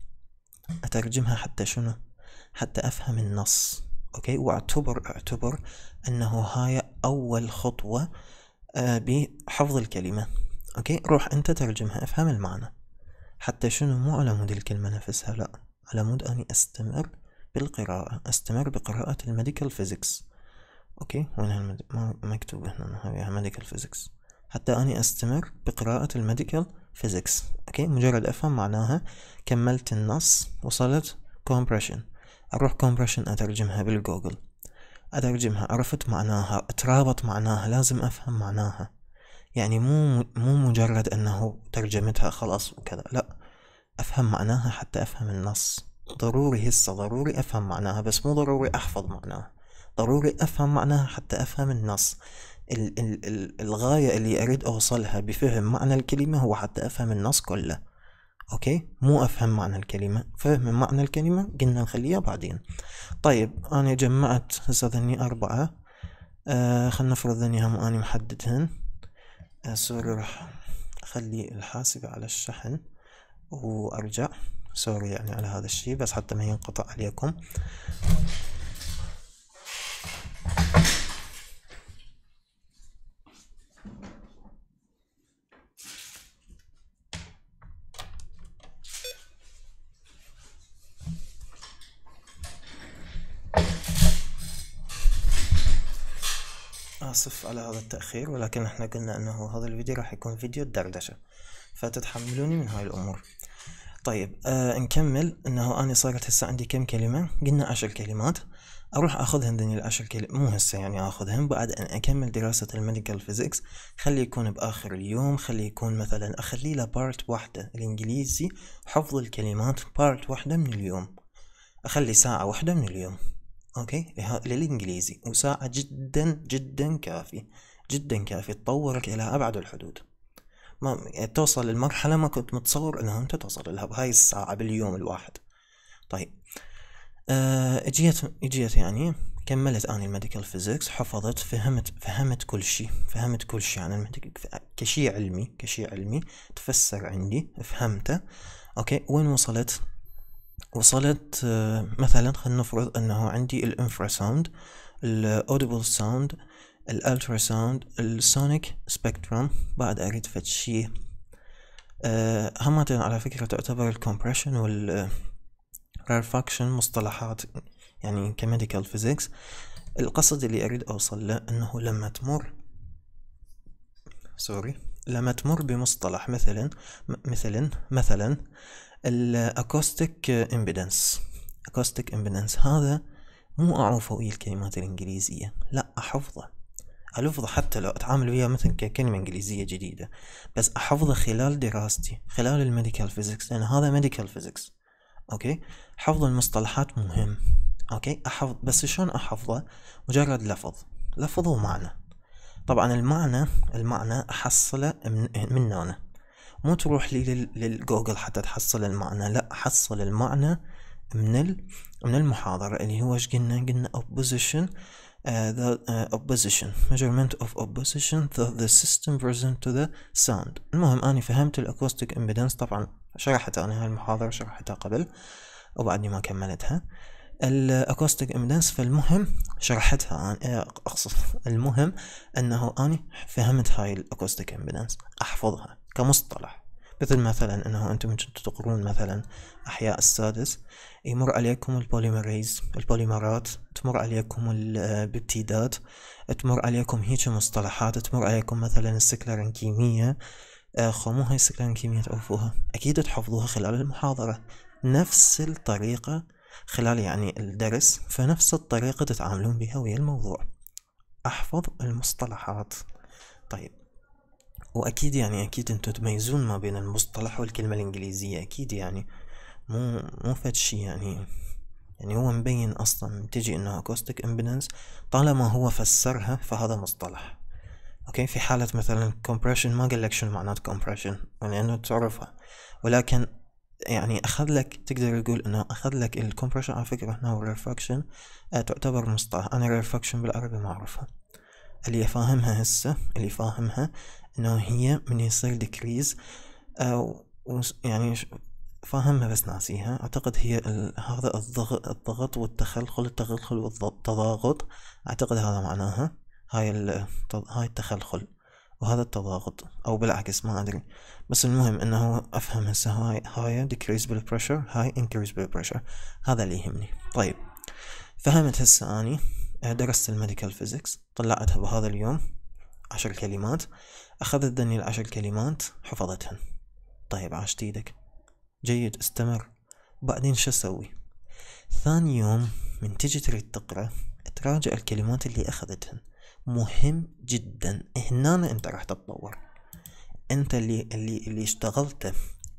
A: أترجمها حتى شنو حتى أفهم النص أوكي واعتبر اعتبر أنه هاي أول خطوة آه، بحفظ الكلمة أوكي روح أنت ترجمها افهم المعنى حتى شنو مو على مود الكلمة نفسها لأ على مود أني أستمر بالقراءة أستمر بقراءة الميديكال فيزيكس أوكي وين ما مكتوب هنا هذه ميديكال فيزيكس حتى أني أستمر بقراءة الميديكال فيزيكس أوكي مجرد أفهم معناها كملت النص وصلت كومبريشن أروح كومبريشن أترجمها بالجوجل أترجمها عرفت معناها أترابط معناها لازم أفهم معناها يعني مو مو مجرد أنه ترجمتها خلاص وكذا لأ أفهم معناها حتى أفهم النص ضروري هسه ضروري أفهم معناها بس مو ضروري أحفظ معناها ضروري أفهم معناها حتى أفهم النص ال ال ال الغاية اللي أريد أوصلها بفهم معنى الكلمة هو حتى أفهم النص كله أوكي مو أفهم معنى الكلمة فهم معنى الكلمة قلنا نخليها بعدين طيب أنا جمعت هسه ذني أربعة آه خلنا نفرض ذني هم أنا محددهن آه سوري راح أخلي الحاسبة على الشحن وارجع سوري يعني على هذا الشيء بس حتى ما ينقطع عليكم آسف على هذا التأخير ولكن احنا قلنا انه هذا الفيديو راح يكون فيديو الدردشة فتتحملوني من هاي الأمور طيب آه نكمل انه انا صارت هسه عندي كم كلمة قلنا عشر كلمات اروح اخذهن ذني العشر كلمات مو هسه يعني اخذهن بعد ان اكمل دراسة الميديكال فيزيكس خلي يكون باخر اليوم خلي يكون مثلا اخلي له بارت واحدة الانجليزي حفظ الكلمات بارت واحدة من اليوم اخلي ساعة واحدة من اليوم اوكي للانجليزي وساعة جدا جدا كافي جدا كافي تطورك الى ابعد الحدود ما يعني توصل لمرحلة ما كنت متصور انها انت توصل لها بهاي الساعة باليوم الواحد طيب آه، اجيت اجيت يعني كملت اني الميديكال فيزيكس حفظت فهمت فهمت كل شيء فهمت كل شيء عن الميديكال كشيء علمي كشيء علمي تفسر عندي فهمته اوكي وين وصلت وصلت آه، مثلا خلينا نفرض انه عندي الانفراساوند الاوديبل ساوند الالتراساوند السونيك سبيكتروم بعد اريد شي أه هم على فكرة تعتبر الكمبريشن وال مصطلحات يعني كميديكال فيزيكس القصد اللي أريد أوصل له أنه لما تمر سوري لما تمر بمصطلح مثلا مثلا مثلا الاكوستيك امبيدنس اكوستيك امبيدنس هذا مو اعوفه ويا إيه الكلمات الانجليزيه لا احفظه ألفظه حتى لو أتعامل وياه مثلا ككلمة إنجليزية جديدة بس أحفظه خلال دراستي خلال الميديكال فيزيكس لأن هذا ميديكال فيزيكس أوكي حفظ المصطلحات مهم أوكي أحفظ بس شلون أحفظه مجرد لفظ لفظ ومعنى طبعا المعنى المعنى أحصله من, من أنا مو تروح لي للجوجل حتى تحصل المعنى لا أحصل المعنى من من المحاضرة اللي هو ايش قلنا قلنا opposition Uh, the uh, opposition measurement of opposition the, the system present to the sound المهم أنا فهمت الأكوستيك إمبيدنس طبعا شرحتها أنا هاي المحاضرة شرحتها قبل وبعدني ما كملتها الأكوستيك إمبيدنس فالمهم شرحتها أنا أقصد المهم أنه أنا فهمت هاي الأكوستيك إمبيدنس أحفظها كمصطلح مثل مثلا انه انتم كنتوا تقرون مثلا احياء السادس يمر عليكم البوليمريز البوليمرات تمر عليكم البيبتيدات تمر عليكم هيك مصطلحات تمر عليكم مثلا السكلرن كيمية آه، خو مو هاي السكلرن كيمية تعرفوها اكيد تحفظوها خلال المحاضرة نفس الطريقة خلال يعني الدرس فنفس الطريقة تتعاملون بها ويا الموضوع احفظ المصطلحات طيب واكيد يعني اكيد انتم تميزون ما بين المصطلح والكلمه الانجليزيه اكيد يعني مو مو فد شي يعني يعني هو مبين اصلا تجي انه اكوستيك امبيدنس طالما هو فسرها فهذا مصطلح اوكي في حالة مثلا كومبريشن ما قال لك شنو معنات كومبريشن يعني انه تعرفها ولكن يعني اخذ لك تقدر تقول انه اخذ لك الكومبريشن على فكرة هنا والريفراكشن آه، تعتبر مصطلح انا الريفراكشن بالعربي ما اعرفها اللي فاهمها هسه اللي فاهمها هي من يصير ديكريز أو يعني فاهمها بس ناسيها أعتقد هي هذا الضغط, الضغط والتخلخل التخلخل والتضاغط أعتقد هذا معناها هاي هاي التخلخل وهذا التضاغط أو بالعكس ما أدري بس المهم أنه أفهم هسه هاي هاي ديكريز بالبريشر هاي انكريز بالبريشر هذا اللي يهمني طيب فهمت هسه أني درست الميديكال فيزيكس طلعتها بهذا اليوم عشر كلمات أخذت دني العشر كلمات حفظتهن طيب عاشت إيدك جيد استمر بعدين شو أسوي ثاني يوم من تجي تريد تقرأ تراجع الكلمات اللي أخذتهن مهم جدا هنا أنت راح تتطور أنت اللي اللي اللي اشتغلته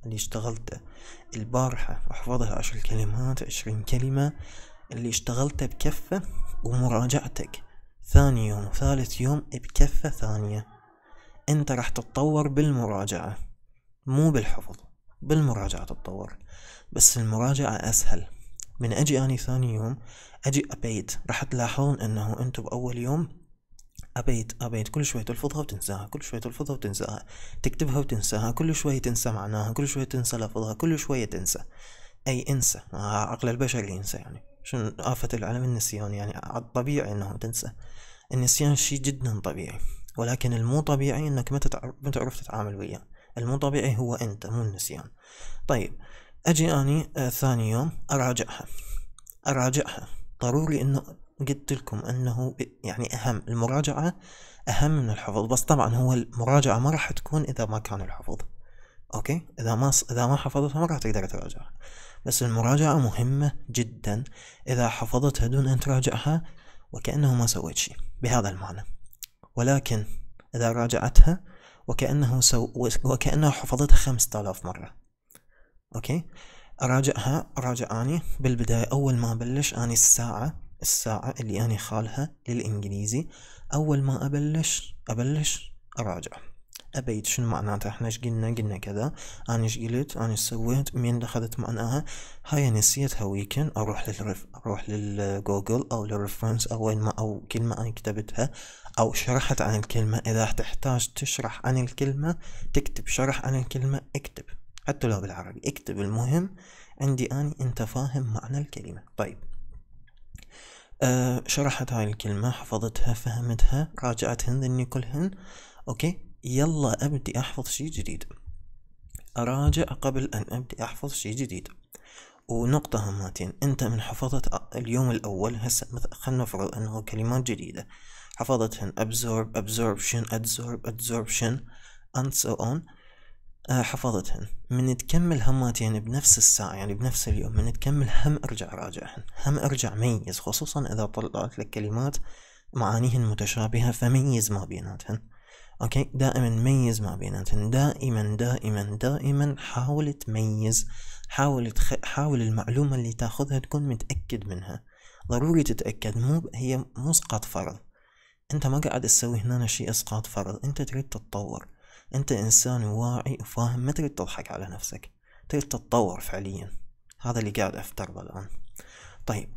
A: اللي اشتغلته البارحة وحفظها عشر كلمات عشرين كلمة اللي اشتغلته بكفة ومراجعتك ثاني يوم ثالث يوم بكفة ثانية انت راح تتطور بالمراجعة مو بالحفظ بالمراجعة تتطور بس المراجعة أسهل من أجي أني ثاني يوم أجي أبيت راح تلاحظون أنه أنتم بأول يوم أبيت أبيت كل شوي تلفظها وتنساها كل شوي تلفظها وتنساها تكتبها وتنساها كل شوي تنسى معناها كل شوي تنسى لفظها كل شوية تنسى أي انسى آه، عقل البشر ينسى يعني شنو آفة العالم النسيان يعني طبيعي أنه تنسى النسيان شي جدا طبيعي ولكن المو طبيعي انك ما تعرف تتعامل وياه المو طبيعي هو انت مو النسيان طيب اجي اني آه ثاني يوم اراجعها اراجعها ضروري انه قلت لكم انه يعني اهم المراجعة اهم من الحفظ بس طبعا هو المراجعة ما راح تكون اذا ما كان الحفظ اوكي اذا ما اذا ما حفظتها ما راح تقدر تراجعها بس المراجعة مهمة جدا اذا حفظتها دون ان تراجعها وكأنه ما سويت شيء بهذا المعنى ولكن إذا راجعتها وكأنه سو وكأنها حفظتها خمسة آلاف مرة أوكي أراجعها أراجع أني بالبداية أول ما أبلش أني الساعة الساعة اللي أنا خالها للإنجليزي أول ما أبلش أبلش أراجع أبيت شنو معناته احنا ايش قلنا قلنا كذا أنا ايش قلت أنا سويت مين أخذت معناها هاي نسيتها ويكن أروح للرف أروح للجوجل أو للرفرنس أو وين ما أو كلمة أنا كتبتها أو شرحت عن الكلمة إذا تحتاج تشرح عن الكلمة تكتب شرح عن الكلمة اكتب حتى لو بالعربي اكتب المهم عندي أني أنت فاهم معنى الكلمة طيب أه شرحت هاي الكلمة حفظتها فهمتها راجعتهن ذني كلهن أوكي يلا أبدي أحفظ شي جديد أراجع قبل أن أبدي أحفظ شي جديد ونقطة هماتين أنت من حفظت اليوم الأول هسه مثلا خلنا نفرض أنه كلمات جديدة حفظتهن absorb absorption adsorb adsorption and so on آه، حفظتهن من تكمل همات يعني بنفس الساعة يعني بنفس اليوم من تكمل هم ارجع راجعهن هم ارجع ميز خصوصا اذا طلعت لك كلمات معانيهن متشابهة فميز ما بيناتهن اوكي دائما ميز ما بيناتهن دائما دائما دائما حاول تميز حاول تخ... حاول المعلومة اللي تاخذها تكون متأكد منها ضروري تتأكد مو هي مسقط فرض انت ما قاعد تسوي هنا شيء اسقاط فرض انت تريد تتطور انت انسان واعي وفاهم ما تريد تضحك على نفسك تريد تتطور فعليا هذا اللي قاعد افترضه الان طيب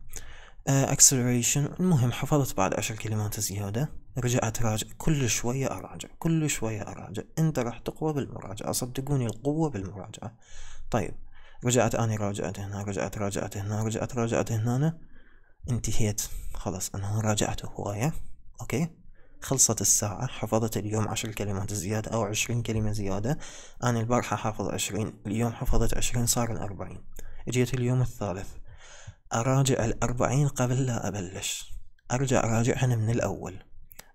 A: اكسلريشن آه، uh, المهم حفظت بعد عشر كلمات زيادة رجعت راجع كل شوية أراجع كل شوية أراجع أنت راح تقوى بالمراجعة صدقوني القوة بالمراجعة طيب رجعت أنا راجعت هنا رجعت راجعت هنا رجعت راجعت هنا انتهيت خلاص أنا راجعت هواية أوكي خلصت الساعة حفظت اليوم عشر كلمات زيادة أو عشرين كلمة زيادة أنا البارحة حافظ عشرين اليوم حفظت عشرين صار الأربعين جيت اليوم الثالث أراجع الأربعين قبل لا أبلش أرجع أراجعهن من الأول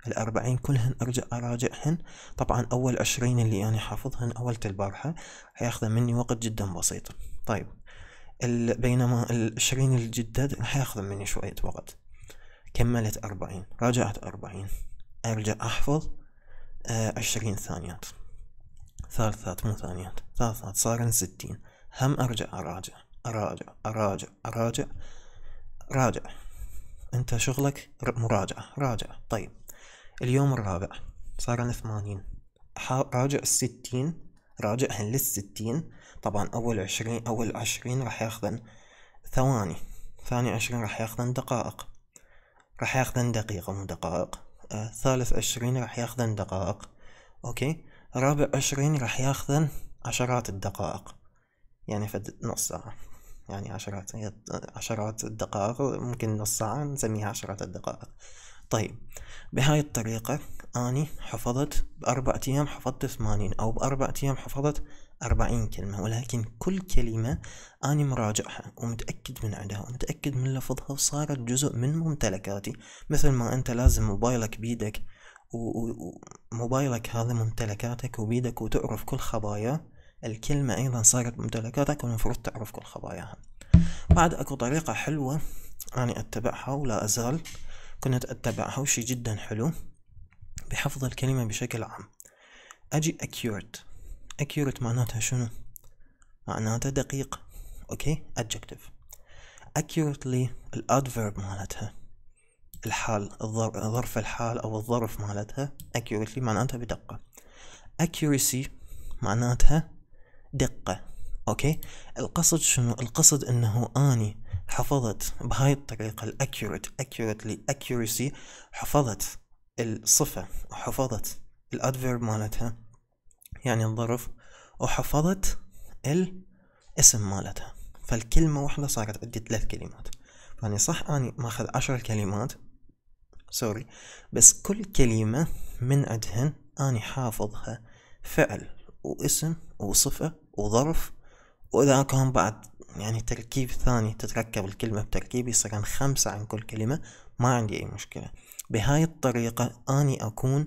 A: الأربعين كلهن أرجع أراجعهن طبعا أول عشرين اللي أنا حافظهن أول البارحة حياخذ مني وقت جدا بسيط طيب بينما العشرين الجدد حياخذ مني شوية وقت كملت أربعين راجعت أربعين أرجع أحفظ آه، عشرين ثانيات ثالثات مو ثانيات ثالثات صارن ستين هم أرجع أراجع أراجع أراجع أراجع راجع أنت شغلك مراجعة راجع طيب اليوم الرابع صارن ثمانين راجع الستين راجعهن للستين طبعا أول عشرين أول عشرين راح ياخذن ثواني ثاني عشرين راح ياخذن دقائق راح ياخذن دقيقة مو دقائق آه ثالث عشرين راح ياخذن دقائق اوكي رابع عشرين راح ياخذن عشرات الدقائق يعني فد نص ساعة يعني عشرات عشرات الدقائق ممكن نص ساعة نسميها عشرات الدقائق طيب بهاي الطريقة أني حفظت بأربع أيام حفظت ثمانين أو بأربع أيام حفظت أربعين كلمة ولكن كل كلمة أني مراجعها ومتأكد من عدها ومتأكد من لفظها وصارت جزء من ممتلكاتي مثل ما أنت لازم موبايلك بيدك وموبايلك هذا ممتلكاتك وبيدك وتعرف كل خباياه الكلمة أيضا صارت ممتلكاتك والمفروض تعرف كل خباياها بعد أكو طريقة حلوة أني أتبعها ولا أزال كنت أتبعها وشي جدا حلو بحفظ الكلمة بشكل عام أجي accurate accurate معناتها شنو؟ معناتها دقيق أوكي adjective أكيورتلي الادفيرب مالتها الحال ظرف الحال أو الظرف مالتها أكيورتلي معناتها بدقة accuracy معناتها دقة أوكي القصد شنو القصد أنه أني حفظت بهاي الطريقة الأكيورت أكيورتلي accuracy حفظت الصفة وحفظت الادفيرب مالتها يعني الظرف وحفظت الاسم مالتها فالكلمة واحدة صارت عندي ثلاث كلمات يعني صح أني ماخذ عشر كلمات سوري بس كل كلمة من عندهن أني حافظها فعل واسم وصفة وظرف وإذا كان بعد يعني تركيب ثاني تتركب الكلمة بتركيب يصير خمسة عن كل كلمة ما عندي أي مشكلة بهاي الطريقة أني أكون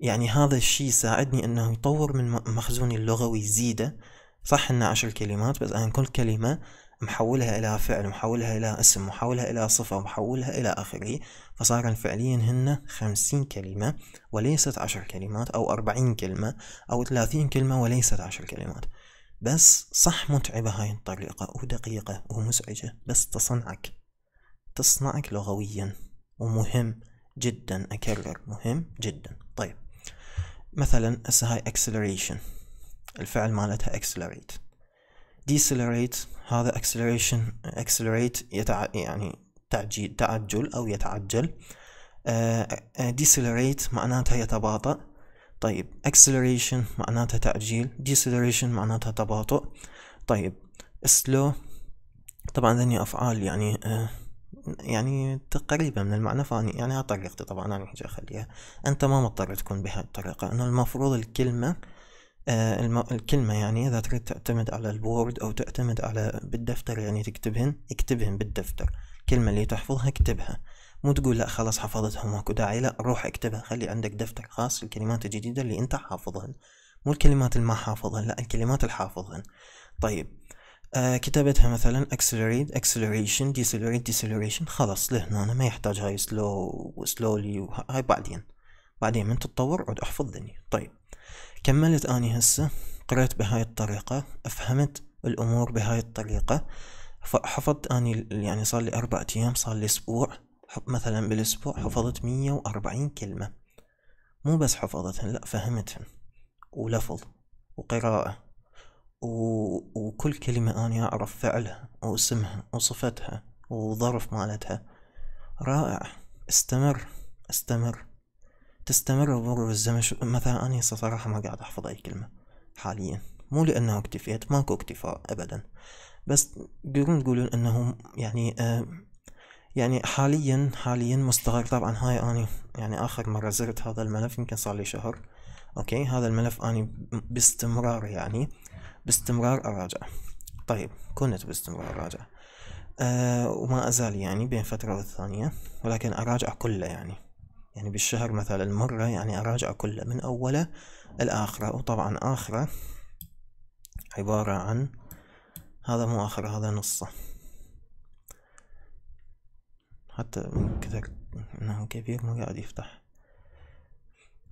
A: يعني هذا الشيء يساعدني أنه يطور من مخزوني اللغوي يزيده صح أنه عشر كلمات بس أنا كل كلمة محولها إلى فعل محولها إلى اسم محولها إلى صفة محولها إلى آخره فصار فعليا هن خمسين كلمة وليست عشر كلمات أو أربعين كلمة أو ثلاثين كلمة وليست عشر كلمات بس صح متعبة هاي الطريقة ودقيقة ومزعجة بس تصنعك تصنعك لغويا ومهم جدا أكرر مهم جدا طيب مثلا هسه هاي acceleration الفعل مالتها accelerate decelerate هذا acceleration accelerate يتع... يعني تعجيل تعجل أو يتعجل آه، آه، decelerate معناتها يتباطأ طيب acceleration معناتها تعجيل deceleration معناتها تباطؤ طيب slow طبعا ذني أفعال يعني آه، يعني قريبة من المعنى فأني يعني ها طريقتي طبعا أنا حجي أخليها أنت ما مضطر تكون بهاي الطريقة أنه المفروض الكلمة آه الم... الكلمة يعني إذا تريد تعتمد على البورد أو تعتمد على بالدفتر يعني تكتبهن اكتبهن بالدفتر الكلمة اللي تحفظها اكتبها مو تقول لا خلاص حفظتها ماكو داعي لا روح اكتبها خلي عندك دفتر خاص الكلمات الجديدة اللي انت حافظهن مو الكلمات اللي ما حافظهن لا الكلمات الحافظهن طيب آه، كتابتها مثلا accelerate acceleration decelerate deceleration خلاص لهنا ما يحتاج هاي slow slowly هاي بعدين بعدين من تتطور عد احفظ ذني طيب كملت اني هسه قرأت بهاي الطريقة افهمت الامور بهاي الطريقة فحفظت اني يعني صار لي اربع ايام صار لي اسبوع مثلا بالاسبوع حفظت مية واربعين كلمة مو بس حفظتهن لا فهمتهن ولفظ وقراءة و... وكل كلمة أنا أعرف فعلها واسمها وصفتها وظرف مالتها رائع استمر استمر تستمر بمرور الزمن مثلا أنا صراحة ما قاعد أحفظ أي كلمة حاليا مو لأنه اكتفيت ماكو اكتفاء أبدا بس تقدرون تقولون أنه يعني آه يعني حاليا حاليا مستغرق طبعا هاي أنا يعني آخر مرة زرت هذا الملف يمكن صار لي شهر أوكي هذا الملف أنا باستمرار يعني باستمرار أراجع طيب كنت باستمرار أراجع أه وما أزال يعني بين فترة والثانية ولكن أراجع كله يعني يعني بالشهر مثلا مرة يعني أراجع كله من أوله الآخرة وطبعا آخرة عبارة عن هذا مو آخرة هذا نصه حتى من كثر انه كبير ما قاعد يفتح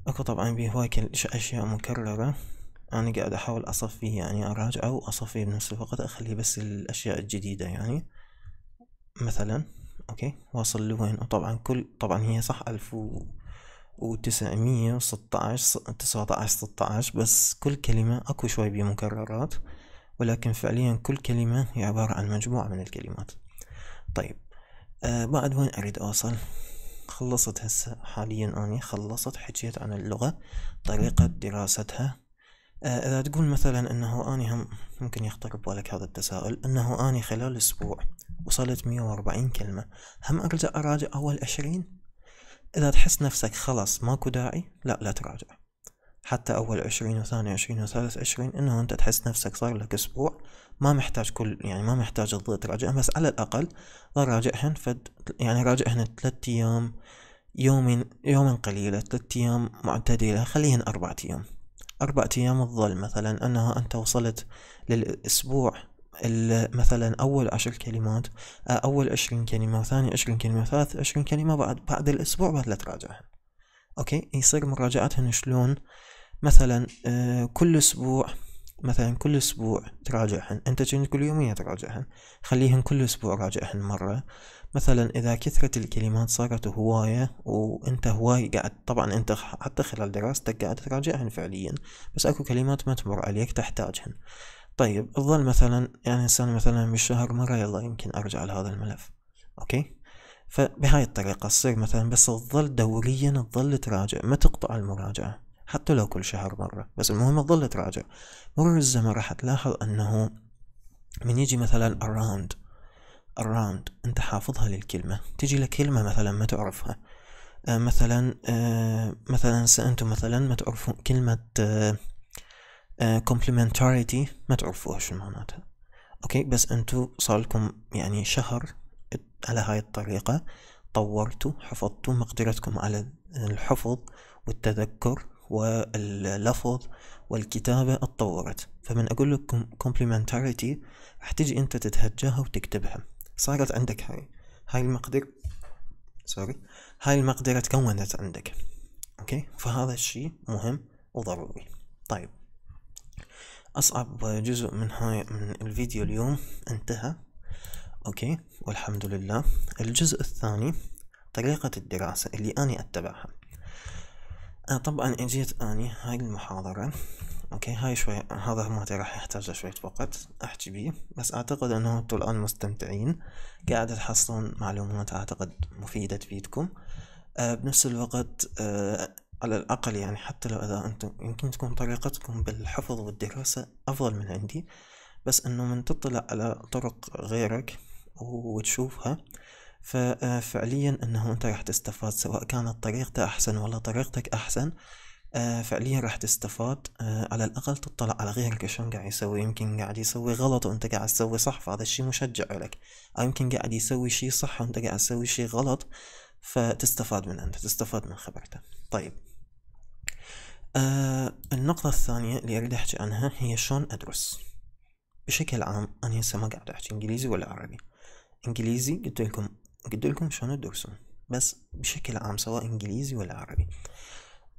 A: اكو طبعا بيه هواي اشياء مكررة أنا قاعد أحاول أصفيه يعني أراجعه وأصفيه بنفس الوقت أخليه بس الأشياء الجديدة يعني مثلا أوكي واصل لوين وطبعا كل طبعا هي صح ألف و وتسعمية وستعش تسعة بس كل كلمة أكو شوي بمكررات ولكن فعليا كل كلمة هي عبارة عن مجموعة من الكلمات طيب آه بعد وين أريد أوصل خلصت هسه حاليا أني خلصت حكيت عن اللغة طريقة دراستها آه، إذا تقول مثلا أنه أني هم ممكن يخطر ببالك هذا التساؤل أنه أني خلال أسبوع وصلت مية وأربعين كلمة هم أرجع أراجع أول عشرين إذا تحس نفسك خلاص ماكو داعي لا لا تراجع حتى أول عشرين وثاني عشرين وثالث عشرين إنه أنت تحس نفسك صار لك أسبوع ما محتاج كل يعني ما محتاج تضيع تراجعهم بس على الأقل لا راجعهن فد يعني راجعهن ثلاثة أيام يومين يومين قليلة ثلاثة أيام معتدلة خليهن أربعة أيام أربعة أيام تظل مثلا أنها أنت وصلت للأسبوع مثلا أول عشر كلمات أول عشرين كلمة ثاني عشرين كلمة ثالث عشرين كلمة بعد بعد الأسبوع بعد لا تراجعهن أوكي يصير مراجعتهن شلون مثلا آه، كل أسبوع مثلا كل أسبوع تراجعهن أنت كل يومية تراجعهن خليهن كل أسبوع راجعهن مرة مثلا إذا كثرت الكلمات صارت هواية وأنت هواي قاعد طبعا أنت حتى خلال دراستك قاعد تراجعهن فعليا بس أكو كلمات ما تمر عليك تحتاجهن طيب تظل مثلا يعني إنسان مثلا بالشهر مرة يلا يمكن أرجع لهذا الملف أوكي فبهاي الطريقة تصير مثلا بس تظل دوريا تظل تراجع ما تقطع المراجعة حتى لو كل شهر مرة بس المهم تظل تراجع مرور الزمن راح تلاحظ أنه من يجي مثلا around around انت حافظها للكلمة تجي لك كلمة مثلا ما تعرفها آه مثلا آه مثلا انتم مثلا ما تعرفون كلمة آه،, آه complementarity ما تعرفوها شو معناتها اوكي بس انتو صار لكم يعني شهر على هاي الطريقة طورتوا حفظتوا مقدرتكم على الحفظ والتذكر واللفظ والكتابة اتطورت فمن أقول لكم complementarity راح تجي أنت تتهجاها وتكتبها صارت عندك هاي هاي المقدرة سوري هاي المقدرة تكونت عندك أوكي فهذا الشيء مهم وضروري طيب أصعب جزء من هاي من الفيديو اليوم انتهى أوكي والحمد لله الجزء الثاني طريقة الدراسة اللي أنا أتبعها آه، طبعا اجيت اني هاي المحاضرة اوكي هاي شوي هذا ما راح يحتاج شوية وقت احكي بيه بس اعتقد انه انتم الان مستمتعين قاعد تحصلون معلومات اعتقد مفيدة تفيدكم أه بنفس الوقت أه على الأقل يعني حتى لو إذا أنتم يمكن تكون طريقتكم بالحفظ والدراسة أفضل من عندي بس إنه من تطلع على طرق غيرك وتشوفها ففعليا آه، إنه أنت راح تستفاد سواء كانت طريقته أحسن ولا طريقتك أحسن آه، فعليا راح تستفاد آه، على الاقل تطلع على غيرك شلون قاعد يسوي يمكن قاعد يسوي غلط وانت قاعد تسوي صح فهذا الشيء مشجع لك او يمكن قاعد يسوي شيء صح وانت قاعد تسوي شيء غلط فتستفاد من انت تستفاد من خبرته طيب آه النقطة الثانية اللي أريد أحكي عنها هي شلون أدرس بشكل عام أنا هسه ما قاعد أحكي إنجليزي ولا عربي إنجليزي قلت لكم قلت لكم شلون ادرسون بس بشكل عام سواء إنجليزي ولا عربي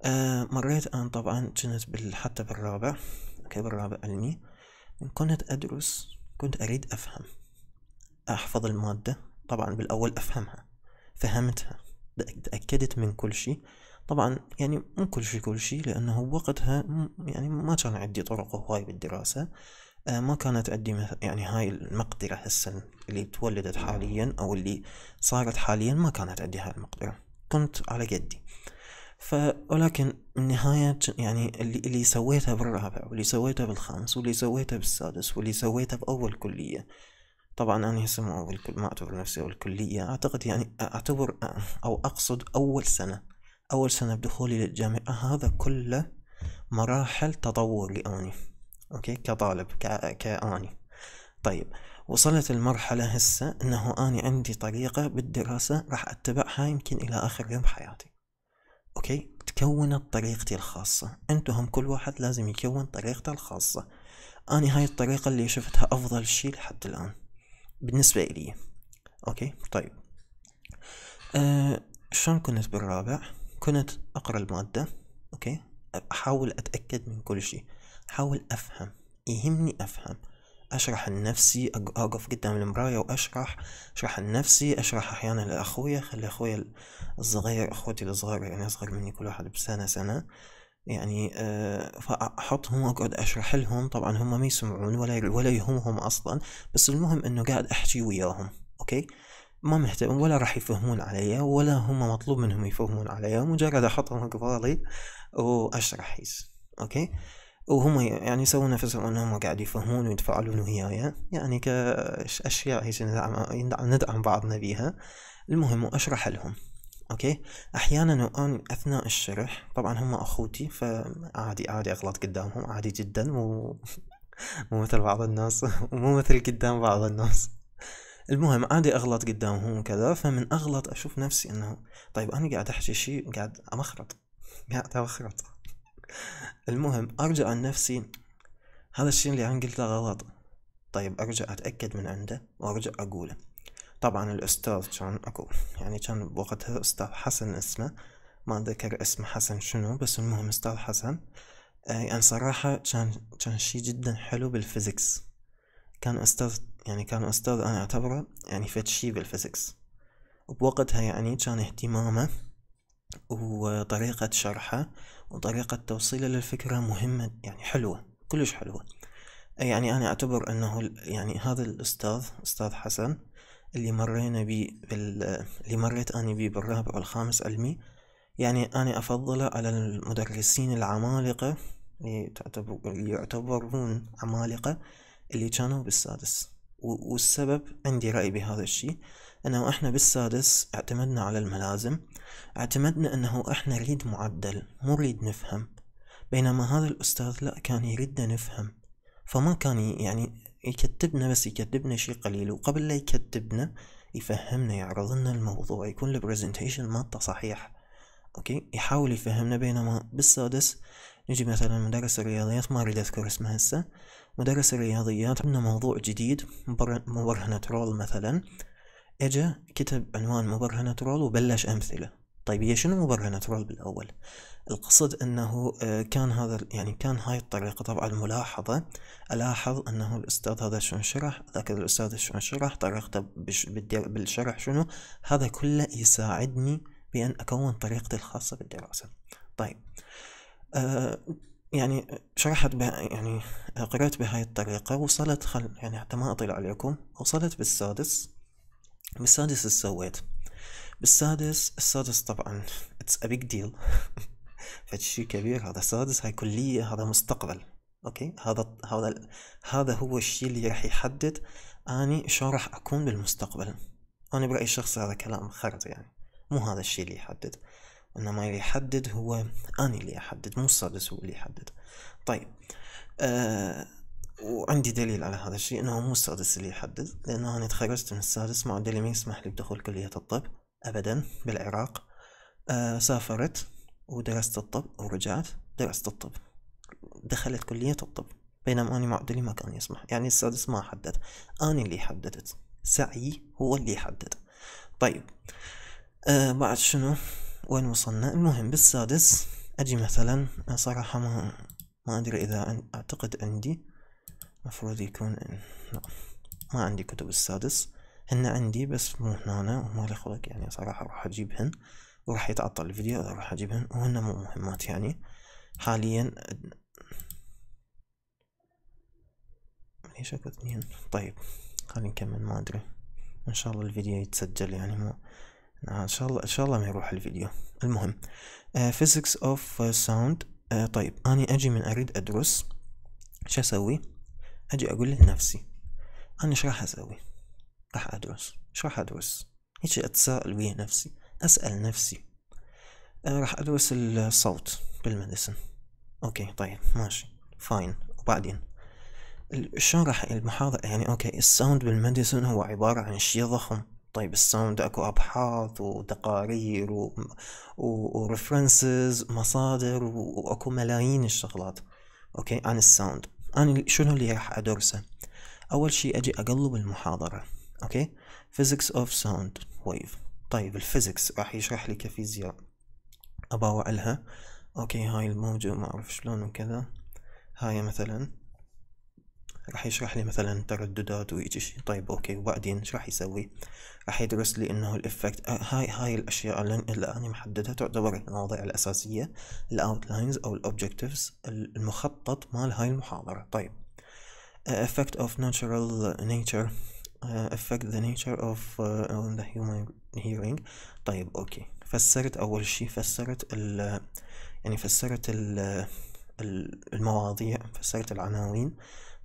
A: آه مريت أنا طبعا كنت حتى بالرابع أوكي بالرابع علمي كنت أدرس كنت أريد أفهم أحفظ المادة طبعا بالأول أفهمها فهمتها تأكدت من كل شيء طبعا يعني مو كل شيء كل شيء لأنه وقتها يعني ما كان عندي طرق هواي بالدراسة آه ما كانت عندي يعني هاي المقدرة هسه اللي تولدت حاليا أو اللي صارت حاليا ما كانت عندي هاي المقدرة كنت على قدي ف ولكن النهاية يعني اللي, اللي سويته بالرابع واللي سويته بالخامس واللي سويته بالسادس واللي سويته بأول كلية طبعا أنا هسه أول كل... ما أعتبر نفسي أول كلية أعتقد يعني أعتبر أو أقصد أول سنة أول سنة بدخولي للجامعة هذا كله مراحل تطوري أني أوكي كطالب ك... كأني طيب وصلت المرحلة هسه أنه أنا عندي طريقة بالدراسة راح أتبعها يمكن إلى آخر يوم حياتي اوكي تكونت طريقتي الخاصة انتو هم كل واحد لازم يكون طريقته الخاصة أنا هاي الطريقة اللي شفتها أفضل شي لحد الآن بالنسبة إلي أوكي طيب أه شلون كنت بالرابع كنت أقرأ المادة أوكي أحاول أتأكد من كل شي أحاول أفهم يهمني أفهم اشرح لنفسي اقف قدام المراية واشرح اشرح لنفسي اشرح احيانا لاخويا خلي اخويا الصغير اخوتي الصغار يعني اصغر مني كل واحد بسنة سنة يعني آه، فاحطهم واقعد اشرح لهم طبعا هم ما يسمعون ولا ولا يهمهم اصلا بس المهم انه قاعد احكي وياهم اوكي ما مهتم ولا راح يفهمون علي ولا هم مطلوب منهم يفهمون علي مجرد احطهم قبالي واشرح اوكي وهم يعني يسوون نفسهم انهم قاعد يفهمون ويتفاعلون وياي يعني كاشياء هيك ندعم, ندعم بعضنا بيها المهم واشرح لهم اوكي احيانا وان اثناء الشرح طبعا هم اخوتي فعادي عادي اغلط قدامهم عادي جدا مو مو مثل بعض الناس ومو مثل قدام بعض الناس المهم عادي اغلط قدامهم وكذا فمن اغلط اشوف نفسي انه طيب انا قاعد احكي شيء قاعد امخرط قاعد امخرط المهم ارجع عن نفسي هذا الشيء اللي انا قلته غلط طيب ارجع اتاكد من عنده وارجع اقوله طبعا الاستاذ كان اكو يعني كان بوقتها استاذ حسن اسمه ما ذكر اسم حسن شنو بس المهم استاذ حسن آه، يعني صراحة كان كان شي جدا حلو بالفيزيكس كان استاذ يعني كان استاذ انا اعتبره يعني فد شيء بالفيزيكس وبوقتها يعني كان اهتمامه وطريقة شرحه وطريقة توصيله للفكرة مهمة يعني حلوة كلش حلوة يعني أنا أعتبر أنه يعني هذا الأستاذ أستاذ حسن اللي مرينا بي بال... اللي مريت أنا بيه بالرابع والخامس علمي يعني أنا أفضله على المدرسين العمالقة اللي, تعتبر... اللي يعتبرون عمالقة اللي كانوا بالسادس والسبب عندي رأي بهذا الشيء أنه إحنا بالسادس اعتمدنا على الملازم اعتمدنا أنه إحنا نريد معدل مو نريد نفهم بينما هذا الأستاذ لا كان يريدنا نفهم فما كان يعني يكتبنا بس يكتبنا شيء قليل وقبل لا يكتبنا يفهمنا يعرض لنا الموضوع يكون البرزنتيشن مالته صحيح اوكي يحاول يفهمنا بينما بالسادس نجي مثلا مدرس الرياضيات ما اريد اذكر اسمه هسه مدرس الرياضيات عندنا موضوع جديد مبرهنة رول مثلا اجا كتب عنوان مبرهنة رول وبلش أمثلة طيب هي شنو مبرهنة رول بالأول القصد أنه آه، كان هذا يعني كان هاي الطريقة طبعا ملاحظة ألاحظ أنه الأستاذ هذا شنو شرح ذاك الأستاذ شنو شرح طريقته بالشرح شنو هذا كله يساعدني بأن أكون طريقتي الخاصة بالدراسة طيب أه يعني شرحت بها يعني قرأت بهاي الطريقة وصلت خل يعني حتى ما أطيل عليكم وصلت بالسادس بالسادس ايش سويت بالسادس السادس طبعا اتس ا بيج ديل فشي كبير هذا سادس هاي كلية هذا مستقبل اوكي هذا هذا هذا هو الشيء اللي راح يحدد اني شو راح اكون بالمستقبل انا برايي الشخصي هذا كلام خرط يعني مو هذا الشيء اللي يحدد انما اللي يحدد هو اني اللي احدد مو السادس هو اللي يحدد طيب آه وعندي دليل على هذا الشيء انه مو السادس اللي يحدد لانه انا تخرجت من السادس معدلي ما يسمح لي بدخول كلية الطب ابدا بالعراق أه سافرت ودرست الطب ورجعت درست الطب دخلت كلية الطب بينما أنا معدلي ما كان يسمح يعني السادس ما حدد أنا اللي حددت سعيي هو اللي حدد طيب آه بعد شنو وين وصلنا المهم بالسادس أجي مثلا صراحة ما ما أدري إذا أعتقد عندي المفروض يكون لا. ما عندي كتب السادس هن عندي بس مو هنا وما لي خلق يعني صراحة راح اجيبهن وراح يتعطل الفيديو اذا راح اجيبهن وهن مو مهمات يعني حاليا ليش اكو اثنين طيب خلينا نكمل ما ادري ان شاء الله الفيديو يتسجل يعني مو ان شاء الله ان شاء الله ما يروح الفيديو المهم فيزيكس اوف ساوند طيب اني اجي من اريد ادرس شو اسوي اجي اقول لنفسي انا ايش راح اسوي راح ادرس ايش راح ادرس هيك اتساءل ويا نفسي اسال نفسي آه، راح ادرس الصوت بالمدرسة اوكي طيب ماشي فاين وبعدين شلون راح المحاضرة يعني اوكي الساوند بالمدرسة هو عبارة عن شيء ضخم طيب الساوند اكو ابحاث وتقارير و... و... ورفرنسز مصادر واكو ملايين الشغلات اوكي عن الساوند أنا شنو اللي راح أدرسه أول شي أجي أقلب المحاضرة أوكي physics of sound wave طيب الفيزيكس راح يشرح لي كفيزياء أباوع لها أوكي هاي الموجة ما أعرف شلون وكذا هاي مثلا راح يشرح لي مثلا ترددات ويجي شيء طيب اوكي وبعدين ايش راح يسوي راح يدرس لي انه الافكت آه، هاي هاي الاشياء اللي انا محددها تعتبر المواضيع الاساسيه الاوتلاينز او الاوبجكتيفز المخطط مال هاي المحاضره طيب آه، effect of natural nature affect آه، the nature of uh, the human hearing طيب اوكي فسرت اول شيء فسرت ال يعني فسرت ال المواضيع فسرت العناوين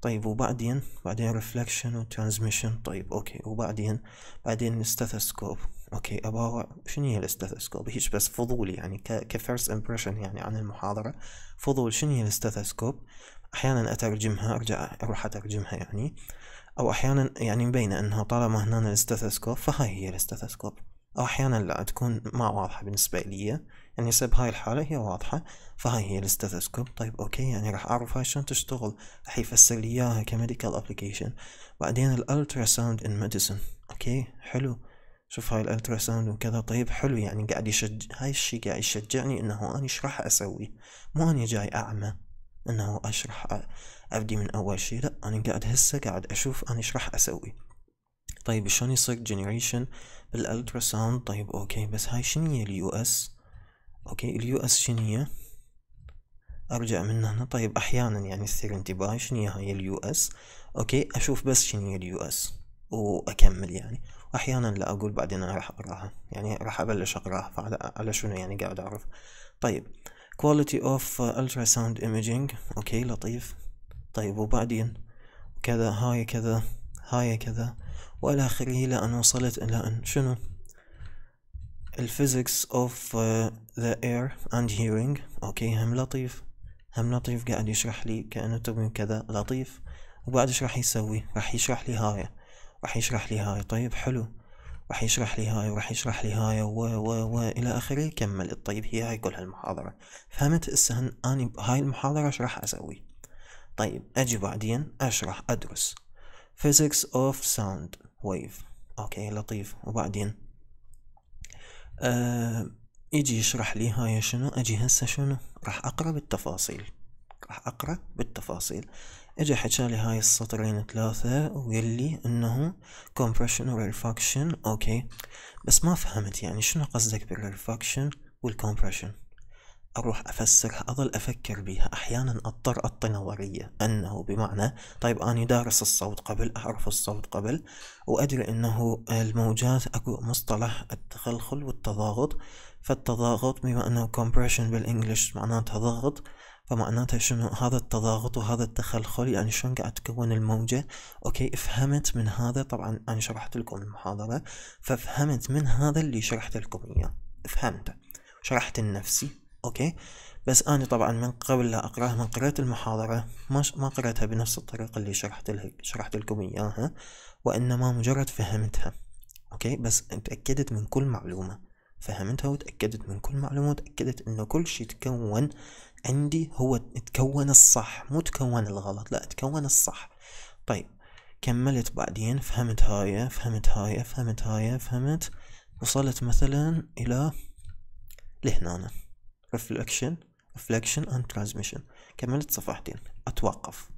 A: طيب وبعدين بعدين ريفلكشن وترانزميشن طيب اوكي وبعدين بعدين الستاثوسكوب اوكي اباوع شنو هي الاستاثوسكوب هيش بس فضول يعني كفيرست امبريشن يعني عن المحاضرة فضول شنو هي الاستاثوسكوب احيانا اترجمها ارجع اروح اترجمها يعني او احيانا يعني مبينة انها طالما هنا الاستاثوسكوب فهاي هي الاستاثوسكوب او احيانا لا تكون ما واضحة بالنسبة لي يعني يصير بهاي الحالة هي واضحة فهاي هي الاستاثوسكوب طيب اوكي يعني راح اعرف هاي شلون تشتغل راح يفسر لي اياها كميديكال ابلكيشن بعدين الالترا ساوند ان ميديسن اوكي حلو شوف هاي الالترا ساوند وكذا طيب حلو يعني قاعد يشجع هاي الشي قاعد يشجعني انه انا ايش راح اسوي مو انا جاي اعمى انه اشرح ابدي من اول شي لا انا قاعد هسه قاعد اشوف انا ايش راح اسوي طيب شلون يصير جنريشن بالالترا ساوند طيب اوكي بس هاي شنو هي اليو اس اوكي اليو اس شنو هي ارجع من هنا طيب احيانا يعني يصير انتباهي شنو هاي اليو اس اوكي اشوف بس شنو هي اليو اس واكمل يعني واحيانا لا اقول بعدين انا راح اقراها يعني راح ابلش اقراها فعلى شنو يعني قاعد اعرف طيب quality of ultrasound imaging اوكي لطيف طيب وبعدين كذا هاي كذا هاي كذا والى اخره الى ان وصلت الى ان شنو الفيزيكس اوف ذا اير اند هيرينج اوكي هم لطيف هم لطيف قاعد يشرح لي كاناتومي كذا لطيف وبعد ايش راح يسوي راح يشرح لي هاي راح يشرح لي هاي طيب حلو راح يشرح لي هاي وراح يشرح لي هاي و و و الى اخره كملت طيب هي هاي كل هالمحاضره فهمت هسه اني هاي المحاضره ايش راح اسوي طيب اجي بعدين اشرح ادرس physics of sound wave اوكي لطيف وبعدين آه يجي يشرح لي هاي شنو اجي هسه شنو راح اقرا بالتفاصيل راح اقرا بالتفاصيل اجى حكى لي هاي السطرين ثلاثة وقال لي انه compression وريفاكشن اوكي بس ما فهمت يعني شنو قصدك بالريفاكشن والكومبريشن أروح أفسرها أظل أفكر بيها أحيانا أضطر الطنورية أنه بمعنى طيب أنا دارس الصوت قبل أعرف الصوت قبل وأدري أنه الموجات أكو مصطلح التخلخل والتضاغط فالتضاغط بما أنه compression بالإنجليش معناتها ضغط فمعناتها شنو هذا التضاغط وهذا التخلخل يعني شلون قاعد تكون الموجة أوكي فهمت من هذا طبعا أنا شرحت لكم المحاضرة ففهمت من هذا اللي شرحت لكم إياه فهمته شرحت لنفسي أوكي بس أنا طبعا من قبل لا أقرأها من قرأت المحاضرة ما ما قرأتها بنفس الطريقة اللي شرحت له شرحت لكم إياها وإنما مجرد فهمتها أوكي بس اتأكدت من كل معلومة فهمتها وتأكدت من كل معلومة وتأكدت إنه كل شيء تكون عندي هو تكون الصح مو تكون الغلط لا تكون الصح طيب كملت بعدين فهمت هاي فهمت هاي فهمت هاي فهمت وصلت مثلا إلى لهنانه reflection reflection and transmission كملت صفحتين أتوقف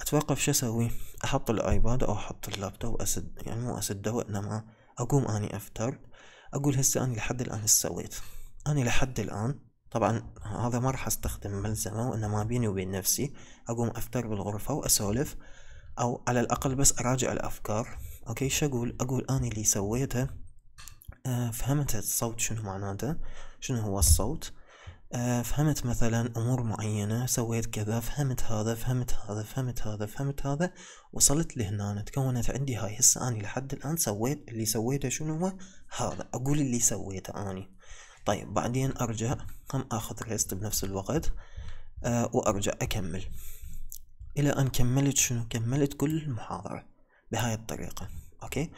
A: أتوقف شو أسوي أحط الآيباد أو أحط اللابتوب أسد يعني مو أسده وإنما أقوم أني أفتر أقول هسه أنا لحد الآن سويت أنا لحد الآن طبعا هذا ما راح أستخدم ملزمة وإنما بيني وبين نفسي أقوم أفتر بالغرفة وأسولف أو على الأقل بس أراجع الأفكار أوكي شو أقول أقول أنا اللي سويته آه، فهمت الصوت شنو معناته شنو هو الصوت آه، فهمت مثلا امور معينه سويت كذا فهمت هذا فهمت هذا فهمت هذا فهمت هذا وصلت لهنا تكونت عندي هاي هسه اني لحد الان سويت اللي سويته شنو هو هذا اقول اللي سويته اني طيب بعدين ارجع هم اخذ ريست بنفس الوقت أه وارجع اكمل الى ان كملت شنو كملت كل المحاضره بهاي الطريقه اوكي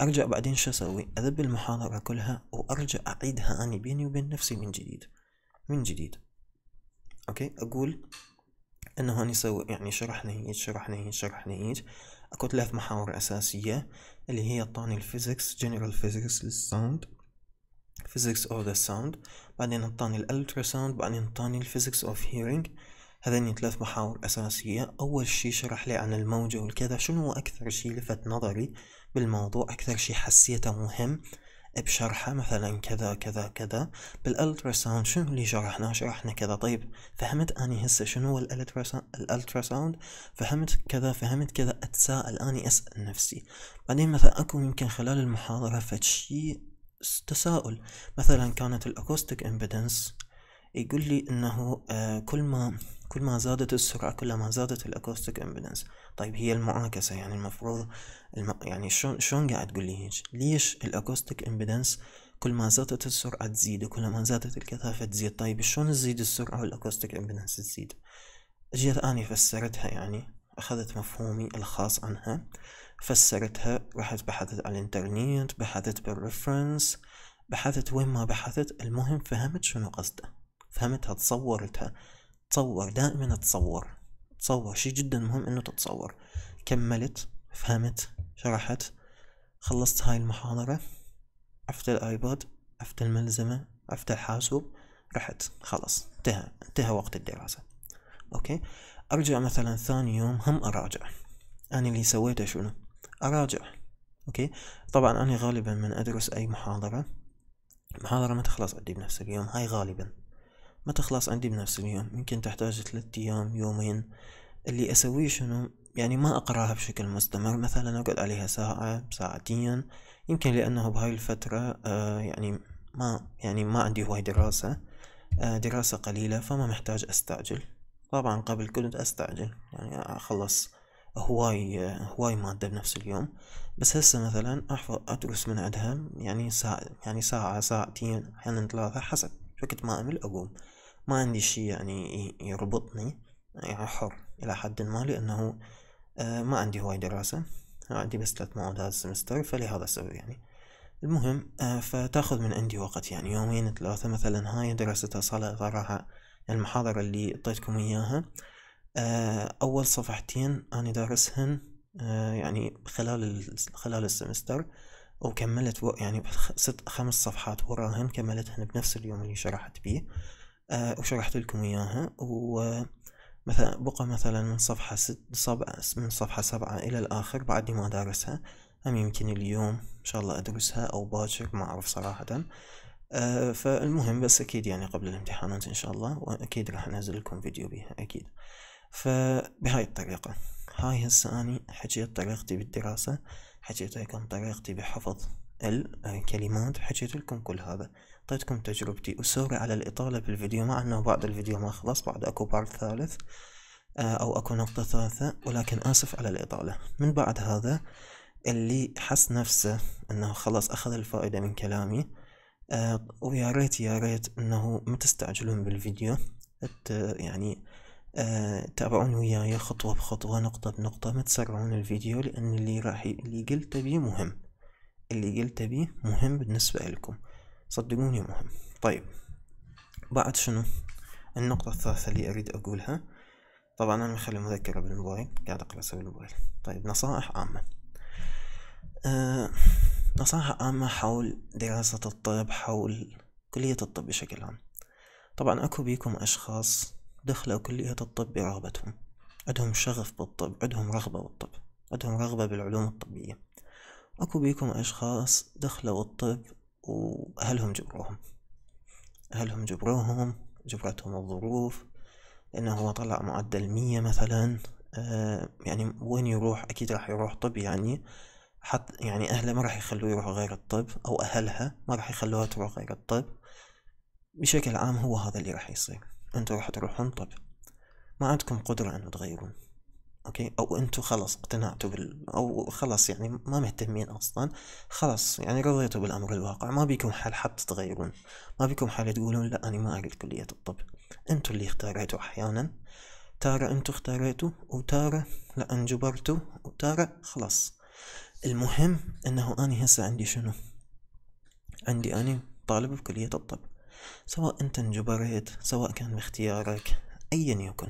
A: ارجع بعدين شو اسوي اذب المحاضره كلها وارجع اعيدها اني بيني وبين نفسي من جديد من جديد اوكي اقول انه هاني سوي يعني شرحنا هيج شرحنا هيج شرحنا هيج اكو ثلاث محاور اساسية اللي هي اعطاني الفيزيكس جنرال فيزيكس للساوند فيزيكس اوف ذا ساوند بعدين اعطاني ساوند بعدين اعطاني الفيزيكس اوف هيرينج هذين ثلاث محاور أساسية أول شي شرح لي عن الموجة والكذا شنو أكثر شي لفت نظري بالموضوع أكثر شي حسيته مهم بشرحه مثلا كذا كذا كذا بالالتراساوند شنو اللي شرحناه شرحنا كذا طيب فهمت اني هسه شنو هو الالتراساوند فهمت كذا فهمت كذا اتساءل اني اسال نفسي بعدين مثلا اكو يمكن خلال المحاضره فتشي تساؤل مثلا كانت الاكوستيك امبيدنس يقول لي انه آه، كل ما كل ما زادت السرعة كل ما زادت الاكوستيك امبيدنس طيب هي المعاكسة يعني المفروض الم... يعني شلون شلون قاعد تقول لي هيك ليش الاكوستيك امبيدنس كل ما زادت السرعة تزيد وكل ما زادت الكثافة تزيد طيب شلون تزيد السرعة والاكوستيك امبيدنس تزيد جيت اني فسرتها يعني اخذت مفهومي الخاص عنها فسرتها رحت بحثت على الانترنت بحثت بالريفرنس بحثت وين ما بحثت المهم فهمت شنو قصده فهمتها تصورتها تصور دائما تصور تصور شيء جدا مهم انه تتصور كملت فهمت شرحت خلصت هاي المحاضرة عفت الايباد عفت الملزمة عفت الحاسوب رحت خلص انتهى انتهى وقت الدراسة اوكي ارجع مثلا ثاني يوم هم اراجع انا اللي سويته شنو اراجع اوكي طبعا انا غالبا من ادرس اي محاضرة محاضرة ما تخلص عندي بنفس اليوم هاي غالبا ما تخلص عندي بنفس اليوم يمكن تحتاج ثلاثة أيام يومين اللي أسويه شنو يعني ما أقراها بشكل مستمر مثلا أقعد عليها ساعة ساعتين يمكن لأنه بهاي الفترة آه يعني ما يعني ما عندي هواي دراسة آه دراسة قليلة فما محتاج أستعجل طبعا قبل كنت أستعجل يعني أخلص هواي آه، هواي مادة بنفس اليوم بس هسه مثلا أحفظ أدرس من عندها يعني ساعة يعني ساعة ساعتين أحيانا ثلاثة حسب وقت ما أمل أقوم ما عندي شي يعني يربطني يعني حر إلى حد ما لأنه آه، ما عندي هواي دراسة عندي بس ثلاث مواد هذا السمستر فلهذا السبب يعني المهم آه، فتاخذ من عندي وقت يعني يومين ثلاثة مثلا هاي دراستها صالة صراحة المحاضرة اللي اعطيتكم اياها آه، اول صفحتين انا دارسهن يعني خلال خلال السمستر وكملت يعني ست خمس صفحات وراهن كملتهن بنفس اليوم اللي شرحت بيه آه، وشرحت لكم إياها ومثلا بقى مثلا من صفحة ست سبعة من صفحة سبعة إلى الآخر بعدني ما دارسها أم يمكن اليوم إن شاء الله أدرسها أو باكر ما أعرف صراحة آه، فالمهم بس أكيد يعني قبل الامتحانات إن شاء الله وأكيد راح أنزل لكم فيديو بيها أكيد فبهاي الطريقة هاي هسه أني حكيت طريقتي بالدراسة حكيت لكم طريقتي بحفظ الكلمات آه، حكيت لكم كل هذا اعطيتكم تجربتي وسوري على الإطالة بالفيديو مع أنه بعد الفيديو ما خلص بعد أكو بارت ثالث آه، أو أكو نقطة ثالثة ولكن آسف على الإطالة من بعد هذا اللي حس نفسه أنه خلص أخذ الفائدة من كلامي آه، ويا ريت يا ريت أنه ما تستعجلون بالفيديو يعني آه، تابعون وياي خطوة بخطوة نقطة بنقطة ما تسرعون الفيديو لأن اللي راح اللي قلته بيه مهم اللي قلته بيه مهم بالنسبة لكم صدقوني مهم طيب بعد شنو النقطة الثالثة اللي أريد أقولها طبعا أنا مخلي مذكرة بالموبايل قاعد أقرأ أسوي بالموبايل طيب نصائح عامة أه نصائح عامة حول دراسة الطب حول كلية الطب بشكل عام طبعا أكو بيكم أشخاص دخلوا كلية الطب برغبتهم عندهم شغف بالطب عندهم رغبة بالطب عندهم رغبة بالعلوم الطبية أكو بيكم أشخاص دخلوا الطب هم جبروهم أهلهم جبروهم جبرتهم الظروف إنه هو طلع معدل مية مثلا آه يعني وين يروح أكيد راح يروح طب يعني حط يعني أهله ما راح يخلوه يروح غير الطب أو أهلها ما راح يخلوها تروح غير الطب بشكل عام هو هذا اللي راح يصير أنتوا راح تروحون طب ما عندكم قدرة أن تغيرون اوكي او انتم خلاص اقتنعتوا بال او خلاص يعني ما مهتمين اصلا خلاص يعني رضيتوا بالامر الواقع ما بيكم حال حتى تغيرون ما بيكم حال تقولون لا انا ما اريد كليه الطب انتم اللي اختاريتوا احيانا تارة انتو اختاريتوا وتارة لا انجبرتوا وتارة خلاص المهم انه اني هسه عندي شنو عندي اني طالب بكلية الطب سواء انت انجبرت سواء كان باختيارك ايا يكن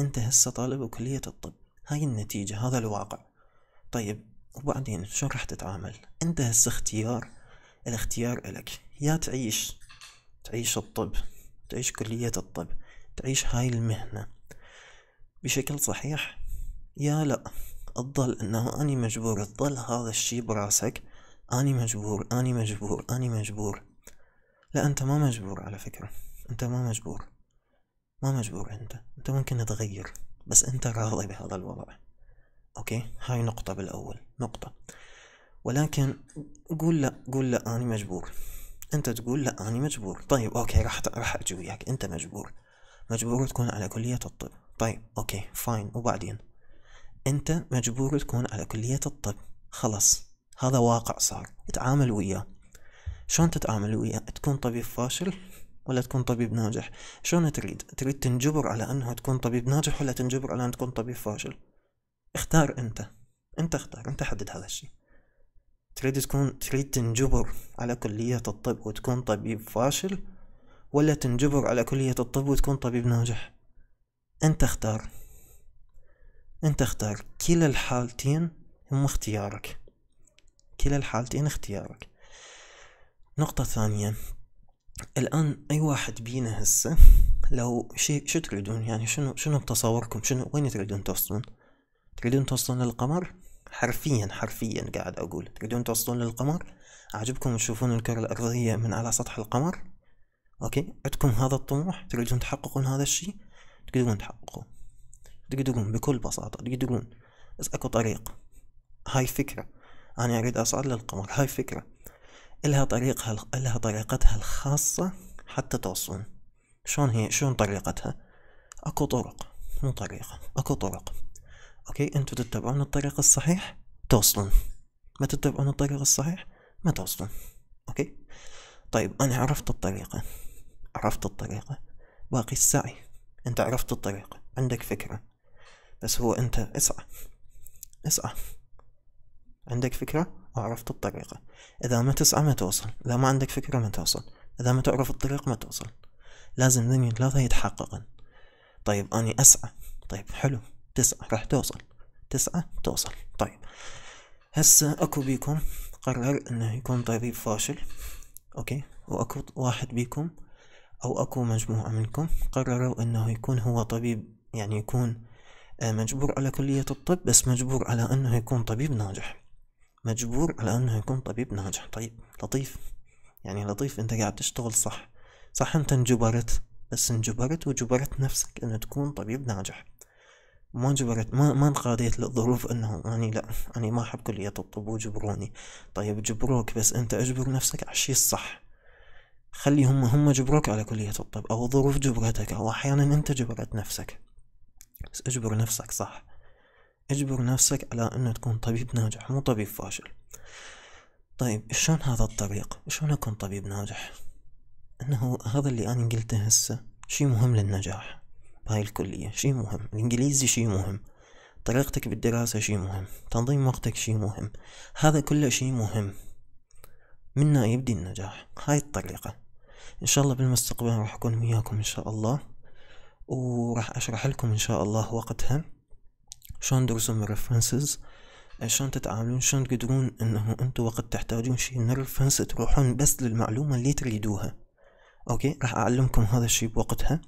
A: أنت هسه طالب بكلية الطب هاي النتيجة هذا الواقع طيب وبعدين شلون راح تتعامل أنت هسه اختيار الاختيار إلك يا تعيش تعيش الطب تعيش كلية الطب تعيش هاي المهنة بشكل صحيح يا لا تضل انه اني مجبور تضل هذا الشي براسك اني مجبور اني مجبور اني مجبور لا انت ما مجبور على فكرة انت ما مجبور ما مجبور انت انت ممكن تغير بس انت راضي بهذا الوضع اوكي هاي نقطة بالاول نقطة ولكن قول لا قول لا اني مجبور انت تقول لا اني مجبور طيب اوكي راح راح اجي وياك انت مجبور مجبور تكون على كلية الطب طيب اوكي فاين وبعدين انت مجبور تكون على كلية الطب خلص هذا واقع صار اتعامل وياه شلون تتعامل وياه تكون طبيب فاشل ولا تكون طبيب ناجح شلون تريد تريد تنجبر على انها تكون طبيب ناجح ولا تنجبر على ان تكون طبيب فاشل اختار انت انت اختار انت حدد هذا الشيء تريد تكون تريد تنجبر على كلية الطب وتكون طبيب فاشل ولا تنجبر على كلية الطب وتكون طبيب ناجح انت اختار انت اختار كلا الحالتين هم اختيارك كلا الحالتين اختيارك نقطة ثانية الآن أي واحد بينا هسه لو شيء شو تريدون يعني شنو شنو بتصوركم شنو وين تريدون توصلون تريدون توصلون للقمر حرفيا حرفيا قاعد أقول تريدون توصلون للقمر عجبكم تشوفون الكرة الأرضية من على سطح القمر أوكي عندكم هذا الطموح تريدون تحققون هذا الشيء تقدرون تحققوه تقدرون بكل بساطة تقدرون بس أكو طريق هاي فكرة أنا أريد أصعد للقمر هاي فكرة إلها طريقها إلها طريقتها الخاصة حتى توصلون شلون هي شلون طريقتها اكو طرق مو طريقة اكو طرق اوكي انتو تتبعون الطريق الصحيح توصلون ما تتبعون الطريق الصحيح ما توصلون اوكي طيب انا عرفت الطريقة عرفت الطريقة باقي السعي انت عرفت الطريقة عندك فكرة بس هو انت اسعى اسعى عندك فكرة وعرفت الطريقة إذا ما تسعى ما توصل إذا ما عندك فكرة ما توصل إذا ما تعرف الطريق ما توصل لازم ذني ثلاثة يتحققن طيب أني أسعى طيب حلو تسعى راح توصل تسعى توصل طيب هسه أكو بيكم قرر إنه يكون طبيب فاشل أوكي وأكو واحد بيكم أو أكو مجموعة منكم قرروا إنه يكون هو طبيب يعني يكون آه، مجبور على كلية الطب بس مجبور على أنه يكون طبيب ناجح مجبور على انه يكون طبيب ناجح طيب لطيف يعني لطيف انت قاعد تشتغل صح صح انت انجبرت بس انجبرت وجبرت نفسك انه تكون طبيب ناجح ما جبرت ما ما انقاديت للظروف انه اني لا اني ما احب كلية الطب وجبروني طيب جبروك بس انت اجبر نفسك على الشي الصح خلي هم هم جبروك على كلية الطب او ظروف جبرتك او احيانا انت جبرت نفسك بس اجبر نفسك صح اجبر نفسك على انه تكون طبيب ناجح مو طبيب فاشل طيب شلون هذا الطريق شلون اكون طبيب ناجح انه هذا اللي انا قلته هسه شي مهم للنجاح بهاي الكلية شي مهم الانجليزي شي مهم طريقتك بالدراسة شي مهم تنظيم وقتك شي مهم هذا كله شي مهم منا يبدي النجاح هاي الطريقة ان شاء الله بالمستقبل راح اكون وياكم ان شاء الله وراح اشرح لكم ان شاء الله وقتها شلون من ريفرنسز شلون تتعاملون شلون تقدرون انه انتم وقت تحتاجون شيء من ريفرنس تروحون بس للمعلومه اللي تريدوها اوكي راح اعلمكم هذا الشيء بوقتها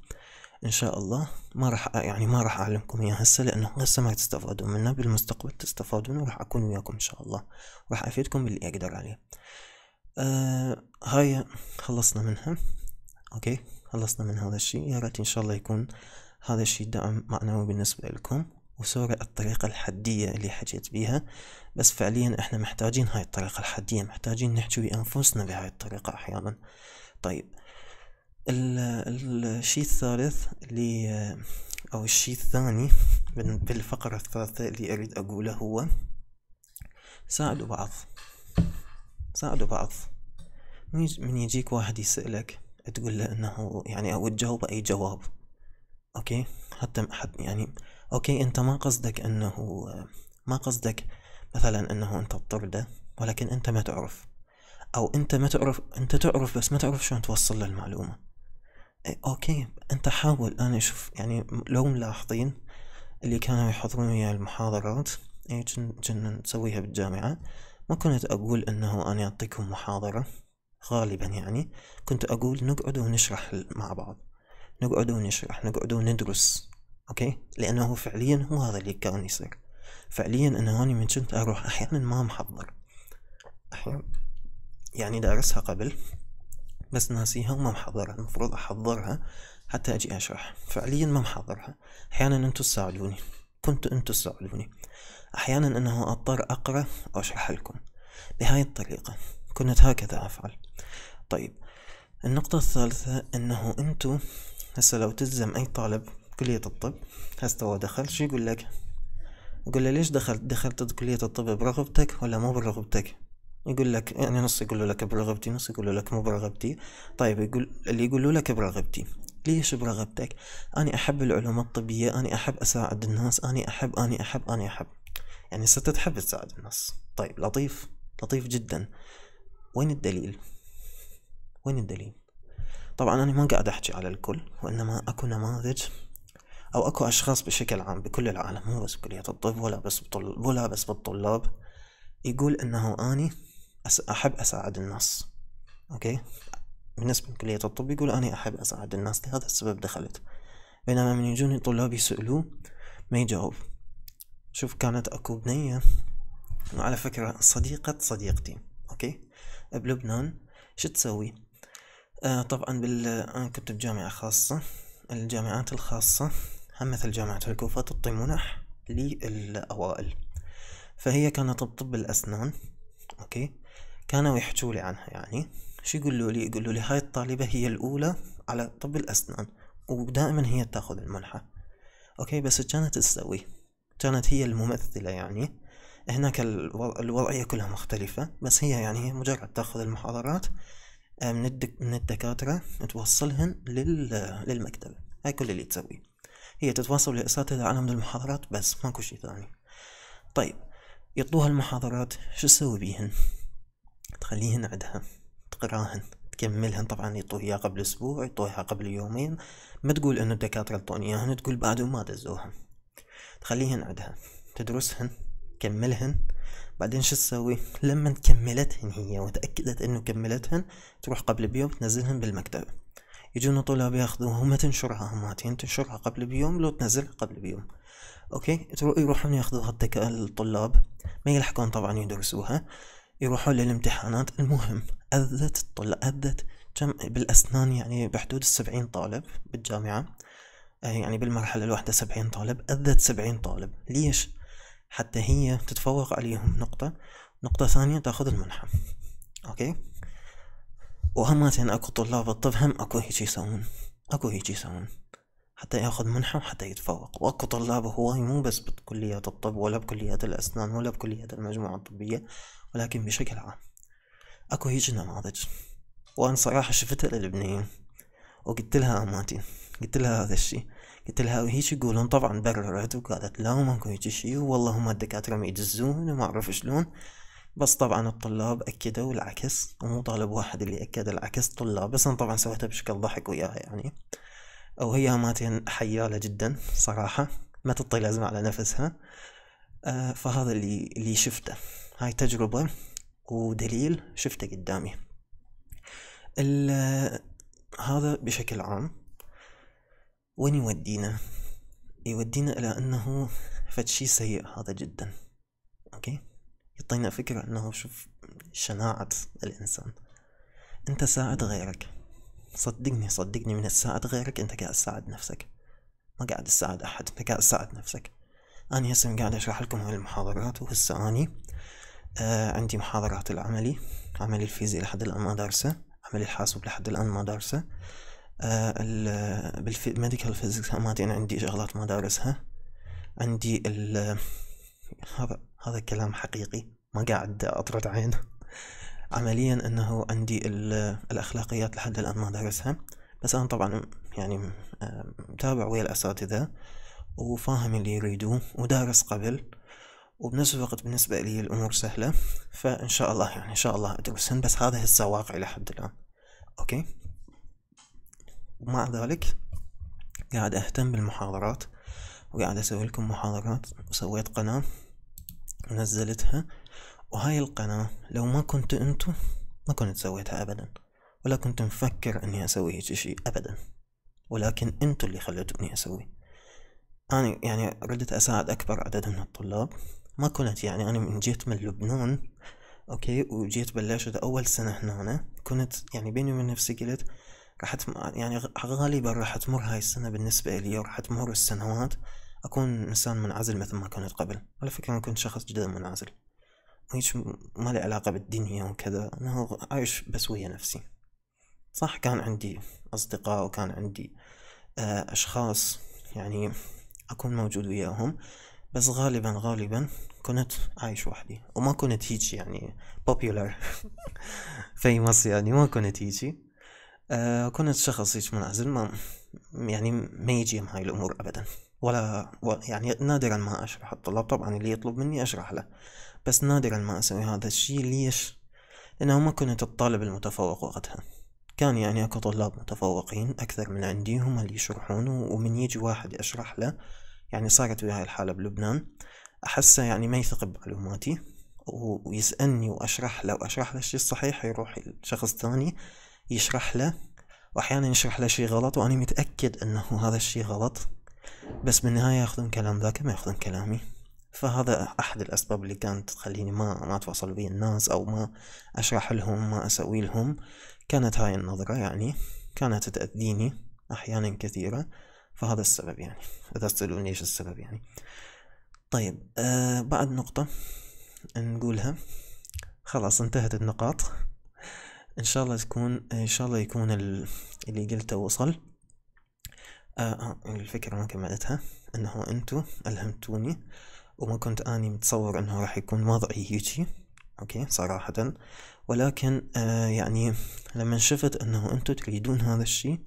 A: ان شاء الله ما راح يعني ما راح اعلمكم اياه هسه لانه هسه ما تستفادون منه بالمستقبل تستفادون وراح اكون وياكم ان شاء الله راح افيدكم باللي اقدر عليه آه هاي خلصنا منها اوكي خلصنا من هذا الشيء يا ريت ان شاء الله يكون هذا الشيء دعم معنوي بالنسبه لكم وسوري الطريقة الحدية اللي حكيت بيها بس فعليا احنا محتاجين هاي الطريقة الحدية محتاجين نحكي ويا انفسنا بهاي الطريقة احيانا طيب الشيء الثالث اللي او الشيء الثاني بالفقرة الثالثة اللي اريد اقوله هو ساعدوا بعض ساعدوا بعض من يجيك واحد يسألك تقول له انه يعني او تجاوبه اي جواب اوكي حتى حد يعني أوكي أنت ما قصدك أنه ما قصدك مثلا أنه أنت تطرده ولكن أنت ما تعرف أو أنت ما تعرف أنت تعرف بس ما تعرف شلون توصل له المعلومة إيه، أوكي أنت حاول أنا أشوف يعني لو ملاحظين اللي كانوا يحضرون ويا المحاضرات إيه جن نسويها بالجامعة ما كنت أقول أنه أنا أعطيكم محاضرة غالبا يعني كنت أقول نقعد ونشرح مع بعض نقعد ونشرح نقعد وندرس اوكي لانه فعليا هو هذا اللي كان يصير فعليا انا هوني من كنت اروح احيانا ما محضر احيانا يعني دارسها قبل بس ناسيها وما محضرها المفروض احضرها حتى اجي اشرح فعليا ما محضرها احيانا انتو تساعدوني كنت انتو تساعدوني احيانا انه اضطر اقرا واشرح لكم بهاي الطريقة كنت هكذا افعل طيب النقطة الثالثة انه انتو هسه لو تلزم اي طالب كلية الطب هسه هو دخل شو يقول لك يقول له ليش دخلت دخلت كلية الطب برغبتك ولا مو برغبتك يقول لك يعني نص يقولوا لك برغبتي نص يقولوا لك مو برغبتي طيب يقول اللي يقولوا لك برغبتي ليش برغبتك أنا أحب العلوم الطبية أنا أحب أساعد الناس أنا أحب أنا أحب أنا أحب يعني تحب تساعد الناس طيب لطيف لطيف جدا وين الدليل وين الدليل طبعا أنا ما قاعد أحكي على الكل وإنما أكو نماذج أو أكو أشخاص بشكل عام بكل العالم مو بس بكلية الطب ولا بس بطلاب ولا بس بالطلاب يقول أنه أني أحب أساعد الناس أوكي بالنسبة لكلية الطب يقول أني أحب أساعد الناس لهذا السبب دخلت بينما من يجوني طلاب يسألوه ما يجاوب شوف كانت أكو بنية على فكرة صديقة صديقتي أوكي بلبنان شو تسوي آه طبعا بال... أنا كنت بجامعة خاصة الجامعات الخاصة مثل جامعة الكوفة تعطي منح للأوائل فهي كانت بطب الأسنان أوكي كانوا يحكوا لي عنها يعني شو يقولوا لي يقولوا لي هاي الطالبة هي الأولى على طب الأسنان ودائما هي تاخذ المنحة أوكي بس كانت تسوي كانت هي الممثلة يعني هناك الوضعية كلها مختلفة بس هي يعني هي مجرد تاخذ المحاضرات آه، من, الدك من الدكاترة توصلهن لل... للمكتبة هاي كل اللي تسويه هي تتواصل لإساتذة على مدى المحاضرات بس ماكو شي ثاني طيب يطوها المحاضرات شو تسوي بيهن تخليهن عندها تقراهن تكملهن طبعا يطوها قبل اسبوع يطوها قبل يومين ما تقول انه الدكاتره اعطوني اياهن تقول بعد ما دزوها تخليهن عندها تدرسهن تكملهن بعدين شو تسوي لما كملتهن هي وتاكدت انه كملتهن تروح قبل بيوم تنزلهن بالمكتب يجون طلاب ياخذوها وما تنشرها هماتين تنشرها قبل بيوم لو تنزلها قبل بيوم اوكي يروحون ياخذوها الطلاب ما يلحقون طبعا يدرسوها يروحون للامتحانات المهم اذت الطلاب اذت جم... بالاسنان يعني بحدود السبعين طالب بالجامعه آه، يعني بالمرحله الواحده سبعين طالب اذت سبعين طالب ليش حتى هي تتفوق عليهم نقطه نقطه ثانيه تاخذ المنحه اوكي وهمتين اكو طلاب الطب هم اكو هيك يسوون اكو هيك يسوون حتى ياخذ منحة وحتى يتفوق واكو طلاب هواي مو بس بكليات الطب ولا بكليات الاسنان ولا بكليات المجموعة الطبية ولكن بشكل عام اكو هيج نماذج وانا صراحة شفتها للبنية وقلت لها اماتي قلت لها هذا الشي قلت لها هيك يقولون طبعا بررت وقالت لا ماكو هيك شي والله هم الدكاترة ما يجزون وما اعرف شلون بس طبعا الطلاب أكدوا العكس ومو طالب واحد اللي أكد العكس طلاب بس أنا طبعا سويتها بشكل ضحك وياها يعني وهي حيالة جدا صراحة ما تعطي لازمة على نفسها آه فهذا اللي اللي شفته هاي تجربة ودليل شفته قدامي هذا بشكل عام وين يودينا يودينا إلى أنه فتشي سيء هذا جداً يعطينا فكرة انه شوف شناعة الانسان انت ساعد غيرك صدقني صدقني من الساعد غيرك انت قاعد تساعد نفسك ما قاعد تساعد احد انت قاعد تساعد نفسك أنا هسه قاعد أشرح لكم هاي المحاضرات وهسه أني آه عندي محاضرات العملي عملي الفيزياء لحد الآن ما دارسه عملي الحاسوب لحد الآن ما دارسه آه بالميديكال فيزيكس مالتي أنا عندي شغلات ما دارسها عندي ال هذا هذا كلام حقيقي ما قاعد أطرد عين عمليا أنه عندي الأخلاقيات لحد الآن ما دارسها بس أنا طبعا يعني متابع ويا الأساتذة وفاهم اللي يريدوه ودارس قبل وبنفس الوقت بالنسبة لي الأمور سهلة فإن شاء الله يعني إن شاء الله أدرسهن بس هذا هسه واقعي لحد الآن أوكي ومع ذلك قاعد أهتم بالمحاضرات وقاعد أسوي لكم محاضرات وسويت قناة نزلتها وهاي القناة لو ما كنت انتو ما كنت سويتها ابدا ولا كنت مفكر اني اسوي هيك شيء ابدا ولكن انتو اللي خلتوني اسوي انا يعني ردت اساعد اكبر عدد من الطلاب ما كنت يعني انا من جيت من لبنان اوكي وجيت بلشت اول سنة هنا كنت يعني بيني وبين نفسي قلت راح يعني غالبا راح تمر هاي السنة بالنسبة لي وراح تمر السنوات أكون إنسان منعزل مثل ما كنت قبل على فكرة أنا كنت شخص جدا منعزل وهيش ما لي علاقة بالدنيا وكذا أنا عايش بس ويا نفسي صح كان عندي أصدقاء وكان عندي آه، أشخاص يعني أكون موجود وياهم بس غالبا غالبا كنت عايش وحدي وما كنت هيجي يعني popular في يعني ما كنت هيجي آه كنت شخص هيج منعزل ما يعني ما يجي هاي الأمور أبدا ولا يعني نادرا ما أشرح الطلاب طبعا اللي يطلب مني أشرح له بس نادرا ما أسوي هذا الشي ليش؟ لأنه ما كنت الطالب المتفوق وقتها كان يعني أكو طلاب متفوقين أكثر من عندي هم اللي يشرحون ومن يجي واحد أشرح له يعني صارت وياي الحالة بلبنان أحسه يعني ما يثق بمعلوماتي ويسألني وأشرح له وأشرح له الشي الصحيح يروح شخص ثاني يشرح له وأحيانا يشرح له شي غلط وأنا متأكد أنه هذا الشي غلط بس بالنهاية ياخذون كلام ذاك ما ياخذون كلامي فهذا أحد الأسباب اللي كانت تخليني ما ما أتواصل بي الناس أو ما أشرح لهم ما أسوي لهم كانت هاي النظرة يعني كانت تأذيني أحيانا كثيرة فهذا السبب يعني إذا تسألوني إيش السبب يعني طيب آه بعد نقطة نقولها خلاص انتهت النقاط إن شاء الله تكون إن شاء الله يكون اللي قلته وصل آه،, آه الفكرة ما كملتها انه انتو الهمتوني وما كنت اني متصور انه راح يكون وضعي هيجي اوكي صراحة ولكن آه يعني لما شفت انه انتو تريدون هذا الشي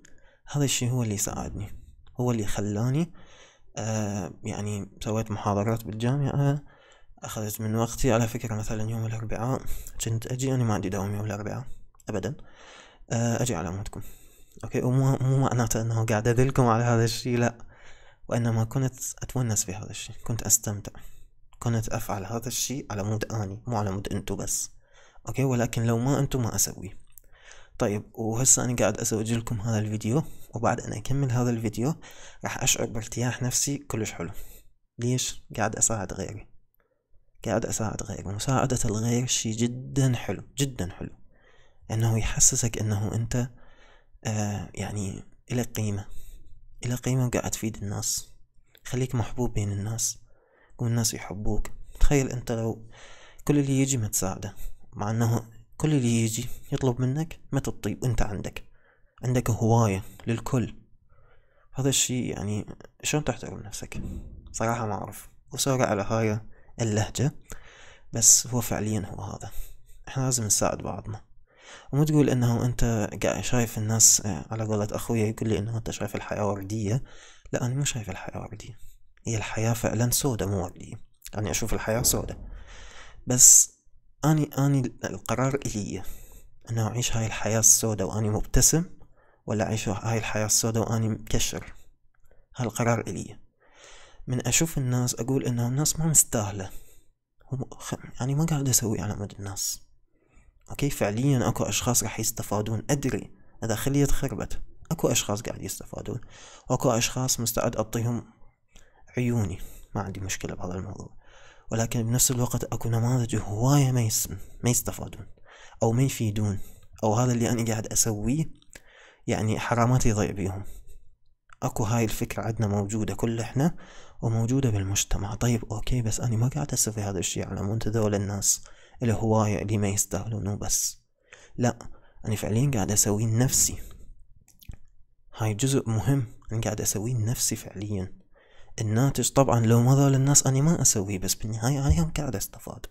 A: هذا الشي هو اللي ساعدني هو اللي خلاني آه يعني سويت محاضرات بالجامعة أخذت من وقتي على فكرة مثلا يوم الأربعاء كنت أجي أنا ما عندي دوام يوم الأربعاء أبدا آه، أجي على موتكم اوكي ومو مو معناته انه قاعد ادلكم على هذا الشيء لا وانما كنت اتونس بهذا الشيء كنت استمتع كنت افعل هذا الشيء على مود اني مو على مود انتو بس اوكي ولكن لو ما انتو ما اسوي طيب وهسه انا قاعد اسوي لكم هذا الفيديو وبعد ان اكمل هذا الفيديو راح اشعر بارتياح نفسي كلش حلو ليش قاعد اساعد غيري قاعد اساعد غيري مساعدة الغير شي جدا حلو جدا حلو انه يحسسك انه انت آه، يعني إلى قيمة إلى قيمة وقاعد تفيد الناس خليك محبوب بين الناس والناس يحبوك تخيل أنت لو كل اللي يجي ما تساعده مع أنه كل اللي يجي يطلب منك ما تطيب أنت عندك عندك هواية للكل هذا الشيء يعني شلون تحترم نفسك صراحة ما أعرف وسوري على هاي اللهجة بس هو فعليا هو هذا احنا لازم نساعد بعضنا ومو تقول انه انت قاعد شايف الناس آه، على قولة اخويا يقول لي انه انت شايف الحياة وردية لا انا مو شايف الحياة وردية هي الحياة فعلا سودة مو وردية يعني اشوف الحياة سودة بس اني اني القرار الي انه اعيش هاي الحياة السودة واني مبتسم ولا اعيش هاي الحياة السودة واني مكشر هالقرار الي من اشوف الناس اقول انه الناس ما مستاهله يعني ما قاعد اسوي على مود الناس اوكي فعليا اكو اشخاص راح يستفادون ادري اذا خليت خربت اكو اشخاص قاعد يستفادون واكو اشخاص مستعد اعطيهم عيوني ما عندي مشكلة بهذا الموضوع ولكن بنفس الوقت اكو نماذج هواية ما ما يستفادون او ما يفيدون او هذا اللي انا قاعد اسويه يعني حرامات يضيع بيهم اكو هاي الفكرة عندنا موجودة كل احنا وموجودة بالمجتمع طيب اوكي بس انا ما قاعد اسوي هذا الشي على منتدى ولا الناس الهواية اللي ما يستاهلونه بس لا أنا فعليا قاعد أسويه لنفسي هاي جزء مهم أنا قاعد أسويه لنفسي فعليا الناتج طبعا لو ما ذول الناس أنا ما أسويه بس بالنهاية أنا هم قاعد أستفاد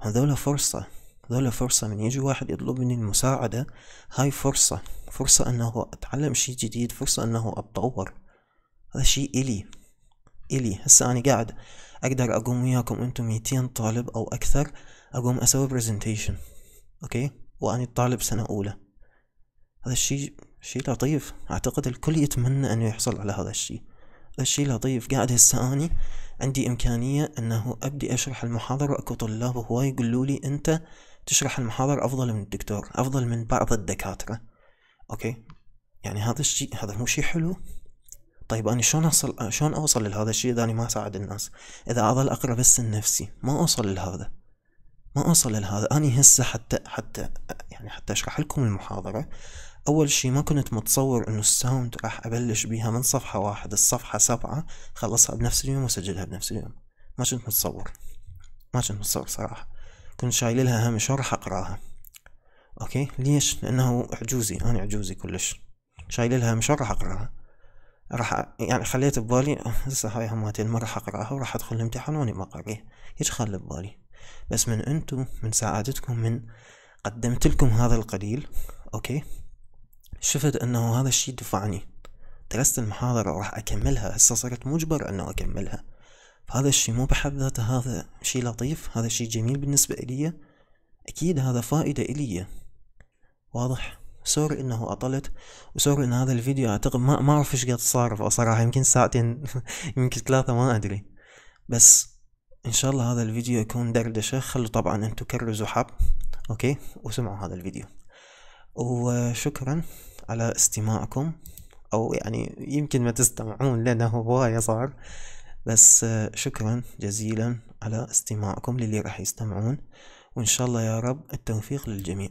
A: هذولا فرصة هذولا فرصة من يجي واحد يطلب مني المساعدة هاي فرصة فرصة أنه أتعلم شي جديد فرصة أنه أتطور هذا شيء إلي إلي هسا أنا قاعد أقدر أقوم وياكم أنتم ميتين طالب أو أكثر اقوم اسوي برزنتيشن اوكي واني طالب سنة اولى هذا الشيء شيء لطيف اعتقد الكل يتمنى انه يحصل على هذا الشيء هذا الشيء لطيف قاعد هسه اني عندي امكانية انه ابدي اشرح المحاضرة واكو طلاب هواي يقولوا لي انت تشرح المحاضرة افضل من الدكتور افضل من بعض الدكاترة اوكي يعني هذا الشيء هذا مو شيء حلو طيب أنا شلون أصل شلون أوصل لهذا الشيء إذا أنا ما أساعد الناس إذا أظل أقرأ بس لنفسي ما أوصل لهذا ما أوصل لهذا أنا هسه حتى حتى يعني حتى أشرح لكم المحاضرة أول شي ما كنت متصور إنه الساوند راح أبلش بيها من صفحة واحد الصفحة سبعة خلصها بنفس اليوم وأسجلها بنفس اليوم ما كنت متصور ما كنت متصور صراحة كنت شايل لها هم شو راح أقراها أوكي ليش لأنه عجوزي أنا عجوزي كلش شايل لها هم شو راح أقراها راح يعني خليت ببالي هسه هاي هماتين ما راح أقراها وراح أدخل الامتحان وأني ما قريه هيج خلي ببالي بس من انتم من سعادتكم من قدمت لكم هذا القليل اوكي شفت انه هذا الشيء دفعني درست المحاضرة وراح اكملها هسه صرت مجبر انه اكملها فهذا الشيء مو بحد ذاته هذا شيء لطيف هذا شيء جميل بالنسبة إلي أكيد هذا فائدة إلي واضح سوري انه اطلت وسوري ان هذا الفيديو اعتقد ما اعرف ايش قد صار صراحه يمكن ساعتين يمكن ثلاثه ما ادري بس ان شاء الله هذا الفيديو يكون دردشة خلوا طبعا انتو كرزوا حب اوكي وسمعوا هذا الفيديو وشكرا على استماعكم او يعني يمكن ما تستمعون لانه هواية صار بس شكرا جزيلا على استماعكم للي راح يستمعون وان شاء الله يا رب التوفيق للجميع